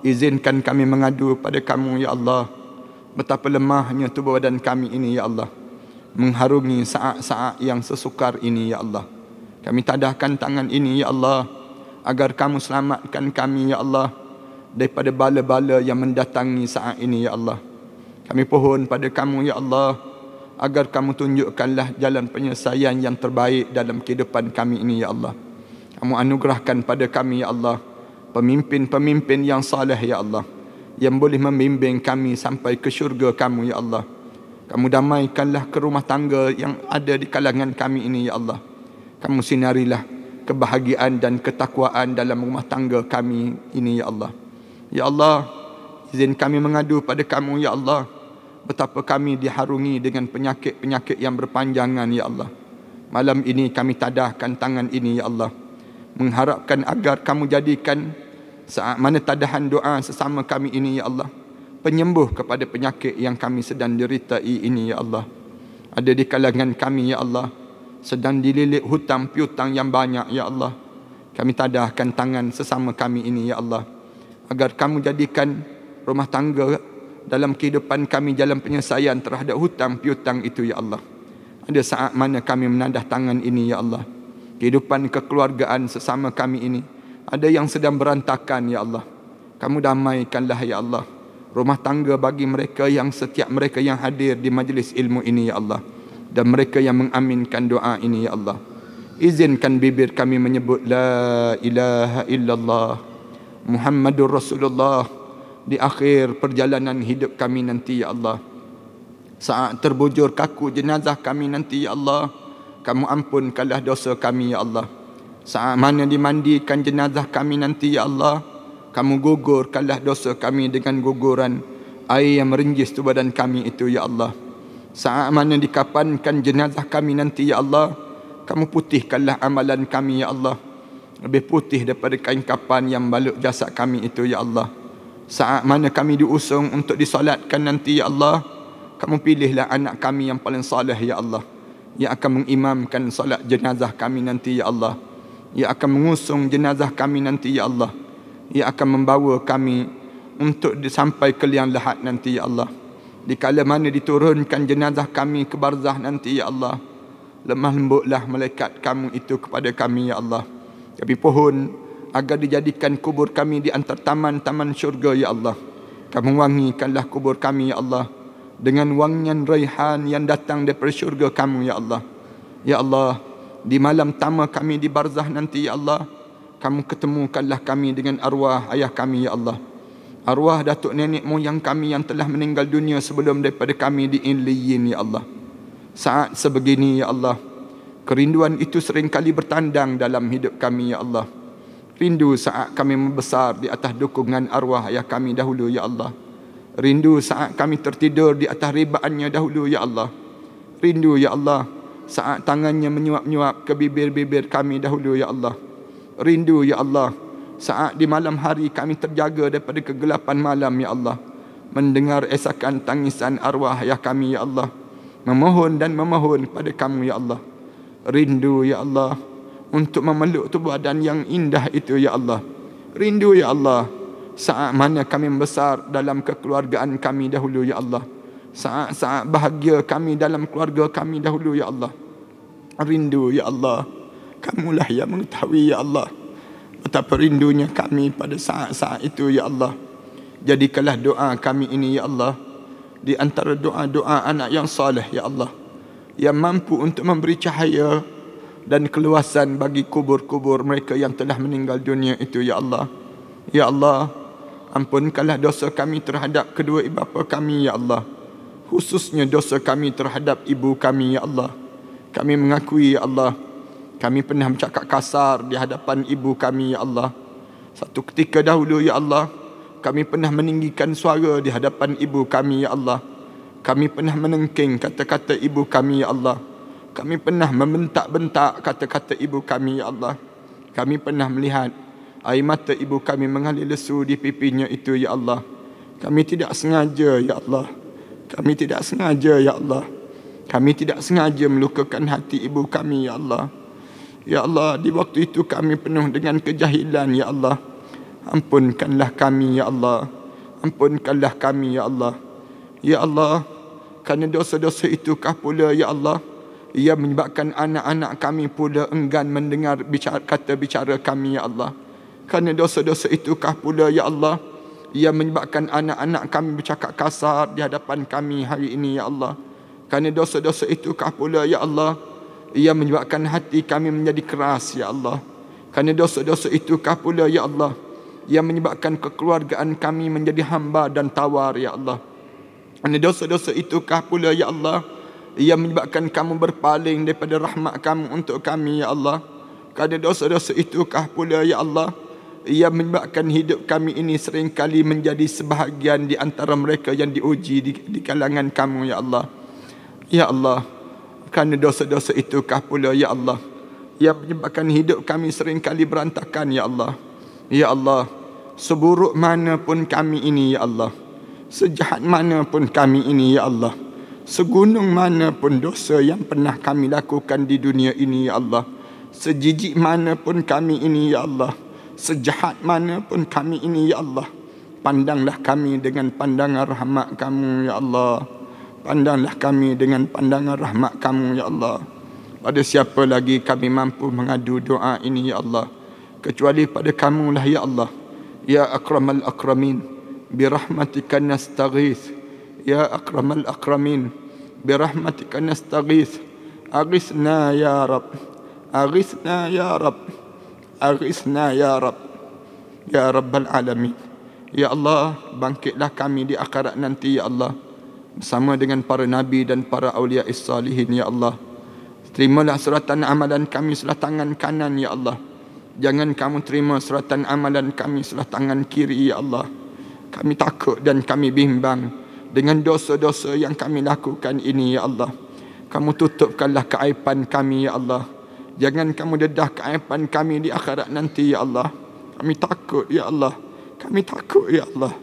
izinkan kami mengadu pada kamu ya Allah betapa lemahnya tubuh badan kami ini ya Allah mengharungi saat-saat yang sesukar ini ya Allah kami tadahkan tangan ini ya Allah agar kamu selamatkan kami ya Allah daripada bala-bala yang mendatangi saat ini ya Allah kami pohon pada kamu ya Allah agar kamu tunjukkanlah jalan penyelesaian yang terbaik dalam kehidupan kami ini ya Allah kamu anugerahkan pada kami ya Allah pemimpin-pemimpin yang saleh ya Allah yang boleh membimbing kami sampai ke syurga kamu ya Allah kamu damaikanlah ke rumah tangga yang ada di kalangan kami ini ya Allah kamu sinarilah kebahagiaan dan ketakwaan dalam rumah tangga kami ini ya Allah ya Allah izin kami mengadu pada kamu ya Allah betapa kami diharungi dengan penyakit-penyakit yang berpanjangan ya Allah malam ini kami tadahkan tangan ini ya Allah mengharapkan agar kamu jadikan saat mana tadahan doa sesama kami ini ya Allah penyembuh kepada penyakit yang kami sedang deritai ini ya Allah ada di kalangan kami ya Allah sedang dililit hutang piutang yang banyak ya Allah kami tadahkan tangan sesama kami ini ya Allah agar kamu jadikan rumah tangga dalam kehidupan kami jalan penyelesaian terhadap hutang piutang itu ya Allah ada saat mana kami menadah tangan ini ya Allah kehidupan kekeluargaan sesama kami ini ada yang sedang berantakan ya Allah kamu damaikanlah ya Allah rumah tangga bagi mereka yang setiap mereka yang hadir di majlis ilmu ini ya Allah dan mereka yang mengaminkan doa ini ya Allah izinkan bibir kami menyebut la ilaha illallah Muhammadur Rasulullah di akhir perjalanan hidup kami nanti ya Allah saat terbujur kaku jenazah kami nanti ya Allah kamu ampunkanlah dosa kami ya Allah Saat mana dimandikan jenazah kami nanti ya Allah Kamu gugur kalah dosa kami dengan guguran Air yang merenjis tu badan kami itu ya Allah Saat mana dikapankan jenazah kami nanti ya Allah Kamu putihkanlah amalan kami ya Allah Lebih putih daripada kain kapan yang balut jasad kami itu ya Allah Saat mana kami diusung untuk disolatkan nanti ya Allah Kamu pilihlah anak kami yang paling salih ya Allah Yang akan mengimamkan solat jenazah kami nanti ya Allah ia akan mengusung jenazah kami nanti ya Allah Ia akan membawa kami untuk sampai ke liang lahat nanti ya Allah di kala mana diturunkan jenazah kami ke barzah nanti ya Allah lemah lembutlah malaikat kamu itu kepada kami ya Allah kami pohon agar dijadikan kubur kami di antar taman-taman syurga ya Allah kamu wangikanlah kubur kami ya Allah dengan wangian raihan yang datang daripada syurga kamu ya Allah ya Allah di malam pertama kami di barzah nanti ya Allah kamu ketemukanlah kami dengan arwah ayah kami ya Allah arwah datuk nenek moyang kami yang telah meninggal dunia sebelum daripada kami di Inliyin ya Allah saat sebegini ya Allah kerinduan itu sering kali bertandang dalam hidup kami ya Allah rindu saat kami membesar di atas dukungan arwah ayah kami dahulu ya Allah rindu saat kami tertidur di atas ribaannya dahulu ya Allah rindu ya Allah saat tangannya menyuap-nyuap ke bibir-bibir kami dahulu ya Allah rindu ya Allah saat di malam hari kami terjaga daripada kegelapan malam ya Allah mendengar esakan tangisan arwah ya kami ya Allah memohon dan memohon pada kamu ya Allah rindu ya Allah untuk memeluk tubuh badan yang indah itu ya Allah rindu ya Allah saat mana kami besar dalam kekeluargaan kami dahulu ya Allah saat-saat bahagia kami dalam keluarga kami dahulu ya Allah rindu ya Allah kamulah yang mengetahui ya Allah betapa rindunya kami pada saat-saat itu ya Allah jadikanlah doa kami ini ya Allah di antara doa-doa anak yang saleh ya Allah yang mampu untuk memberi cahaya dan keluasan bagi kubur-kubur mereka yang telah meninggal dunia itu ya Allah ya Allah ampunkanlah dosa kami terhadap kedua ibu bapa kami ya Allah khususnya dosa kami terhadap ibu kami ya Allah. Kami mengakui ya Allah, kami pernah bercakap kasar di hadapan ibu kami ya Allah. Satu ketika dahulu ya Allah, kami pernah meninggikan suara di hadapan ibu kami ya Allah. Kami pernah menengking kata-kata ibu kami ya Allah. Kami pernah membentak-bentak kata-kata ibu kami ya Allah. Kami pernah melihat air mata ibu kami mengalir lesu di pipinya itu ya Allah. Kami tidak sengaja ya Allah. Kami tidak sengaja ya Allah. Kami tidak sengaja melukakan hati ibu kami ya Allah. Ya Allah, di waktu itu kami penuh dengan kejahilan ya Allah. Ampunkanlah kami ya Allah. Ampunkanlah kami ya Allah. Ya Allah, kerana dosa-dosa itu kah pula ya Allah? Ia menyebabkan anak-anak kami pula enggan mendengar bicara, kata bicara kami ya Allah. Kerana dosa-dosa itu kah pula ya Allah? Ya Allah, ia menyebabkan anak-anak kami bercakap kasar di hadapan kami hari ini, Ya Allah. Karena dosa-dosa itu kah pula, Ya Allah. Ia menyebabkan hati kami menjadi keras, Ya Allah. Karena dosa-dosa itu kah pula, Ya Allah. Ia menyebabkan kekeluargaan kami menjadi hamba dan tawar, Ya Allah. Karena dosa-dosa itu kah pula, Ya Allah. Ia menyebabkan kamu berpaling daripada rahmat kamu untuk kami, Ya Allah. Karena dosa-dosa itu kah pula, Ya Allah ia menyebabkan hidup kami ini seringkali menjadi sebahagian di antara mereka yang diuji di, di kalangan kamu, Ya Allah. Ya Allah, kerana dosa-dosa itu kah pula, Ya Allah. Ia menyebabkan hidup kami seringkali berantakan, Ya Allah. Ya Allah, seburuk mana pun kami ini, Ya Allah. Sejahat mana pun kami ini, Ya Allah. Segunung mana pun dosa yang pernah kami lakukan di dunia ini, Ya Allah. Sejijik mana pun kami ini, Ya Allah sejahat mana pun kami ini ya Allah pandanglah kami dengan pandangan rahmat kamu ya Allah pandanglah kami dengan pandangan rahmat kamu ya Allah pada siapa lagi kami mampu mengadu doa ini ya Allah kecuali pada kamu lah ya Allah ya akramal akramin bi rahmatika nastaghis ya akramal akramin bi rahmatika nastaghis aghisna ya rab aghisna ya rab Arisna ya Rab Ya Rabbal Alami Ya Allah bangkitlah kami di akhirat nanti ya Allah Bersama dengan para Nabi dan para Aulia Is-Salihin ya Allah Terimalah suratan amalan kami selah tangan kanan ya Allah Jangan kamu terima suratan amalan kami selah tangan kiri ya Allah Kami takut dan kami bimbang Dengan dosa-dosa yang kami lakukan ini ya Allah Kamu tutupkanlah keaipan kami ya Allah Jangan kamu dedah keaipan kami di akhirat nanti ya Allah. Kami takut ya Allah. Kami takut ya Allah.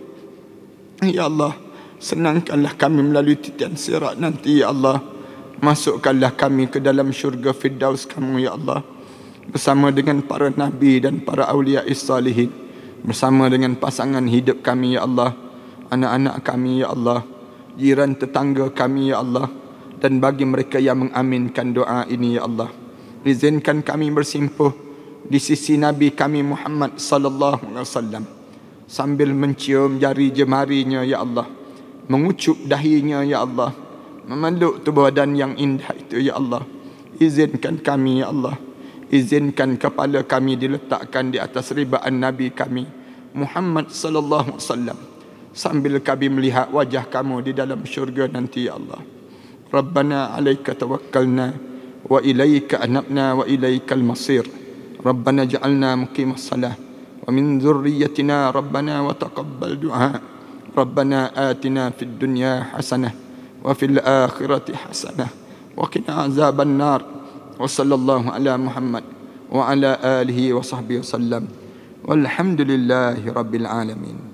Ya Allah, senangkanlah kami melalui titian sirat nanti ya Allah. Masukkanlah kami ke dalam syurga Firdaus kamu ya Allah. Bersama dengan para nabi dan para aulia salihin. Bersama dengan pasangan hidup kami ya Allah. Anak-anak kami ya Allah. Jiran tetangga kami ya Allah. Dan bagi mereka yang mengaminkan doa ini ya Allah izinkan kami bersimpuh di sisi Nabi kami Muhammad sallallahu alaihi wasallam sambil mencium jari jemarinya ya Allah mengucup dahinya ya Allah memeluk tubuh badan yang indah itu ya Allah izinkan kami ya Allah izinkan kepala kami diletakkan di atas ribaan Nabi kami Muhammad sallallahu alaihi wasallam sambil kami melihat wajah kamu di dalam syurga nanti ya Allah Rabbana alaika tawakkalna وإليك أنبنا وإليك المصير ربنا اجعلنا مقيم الصلاة ومن ذريتنا ربنا وتقبل دعاء ربنا آتنا في الدنيا حسنة وفي الآخرة حسنة وقنا عذاب النار وصلى الله على محمد وعلى آله وصحبه وسلم والحمد لله رب العالمين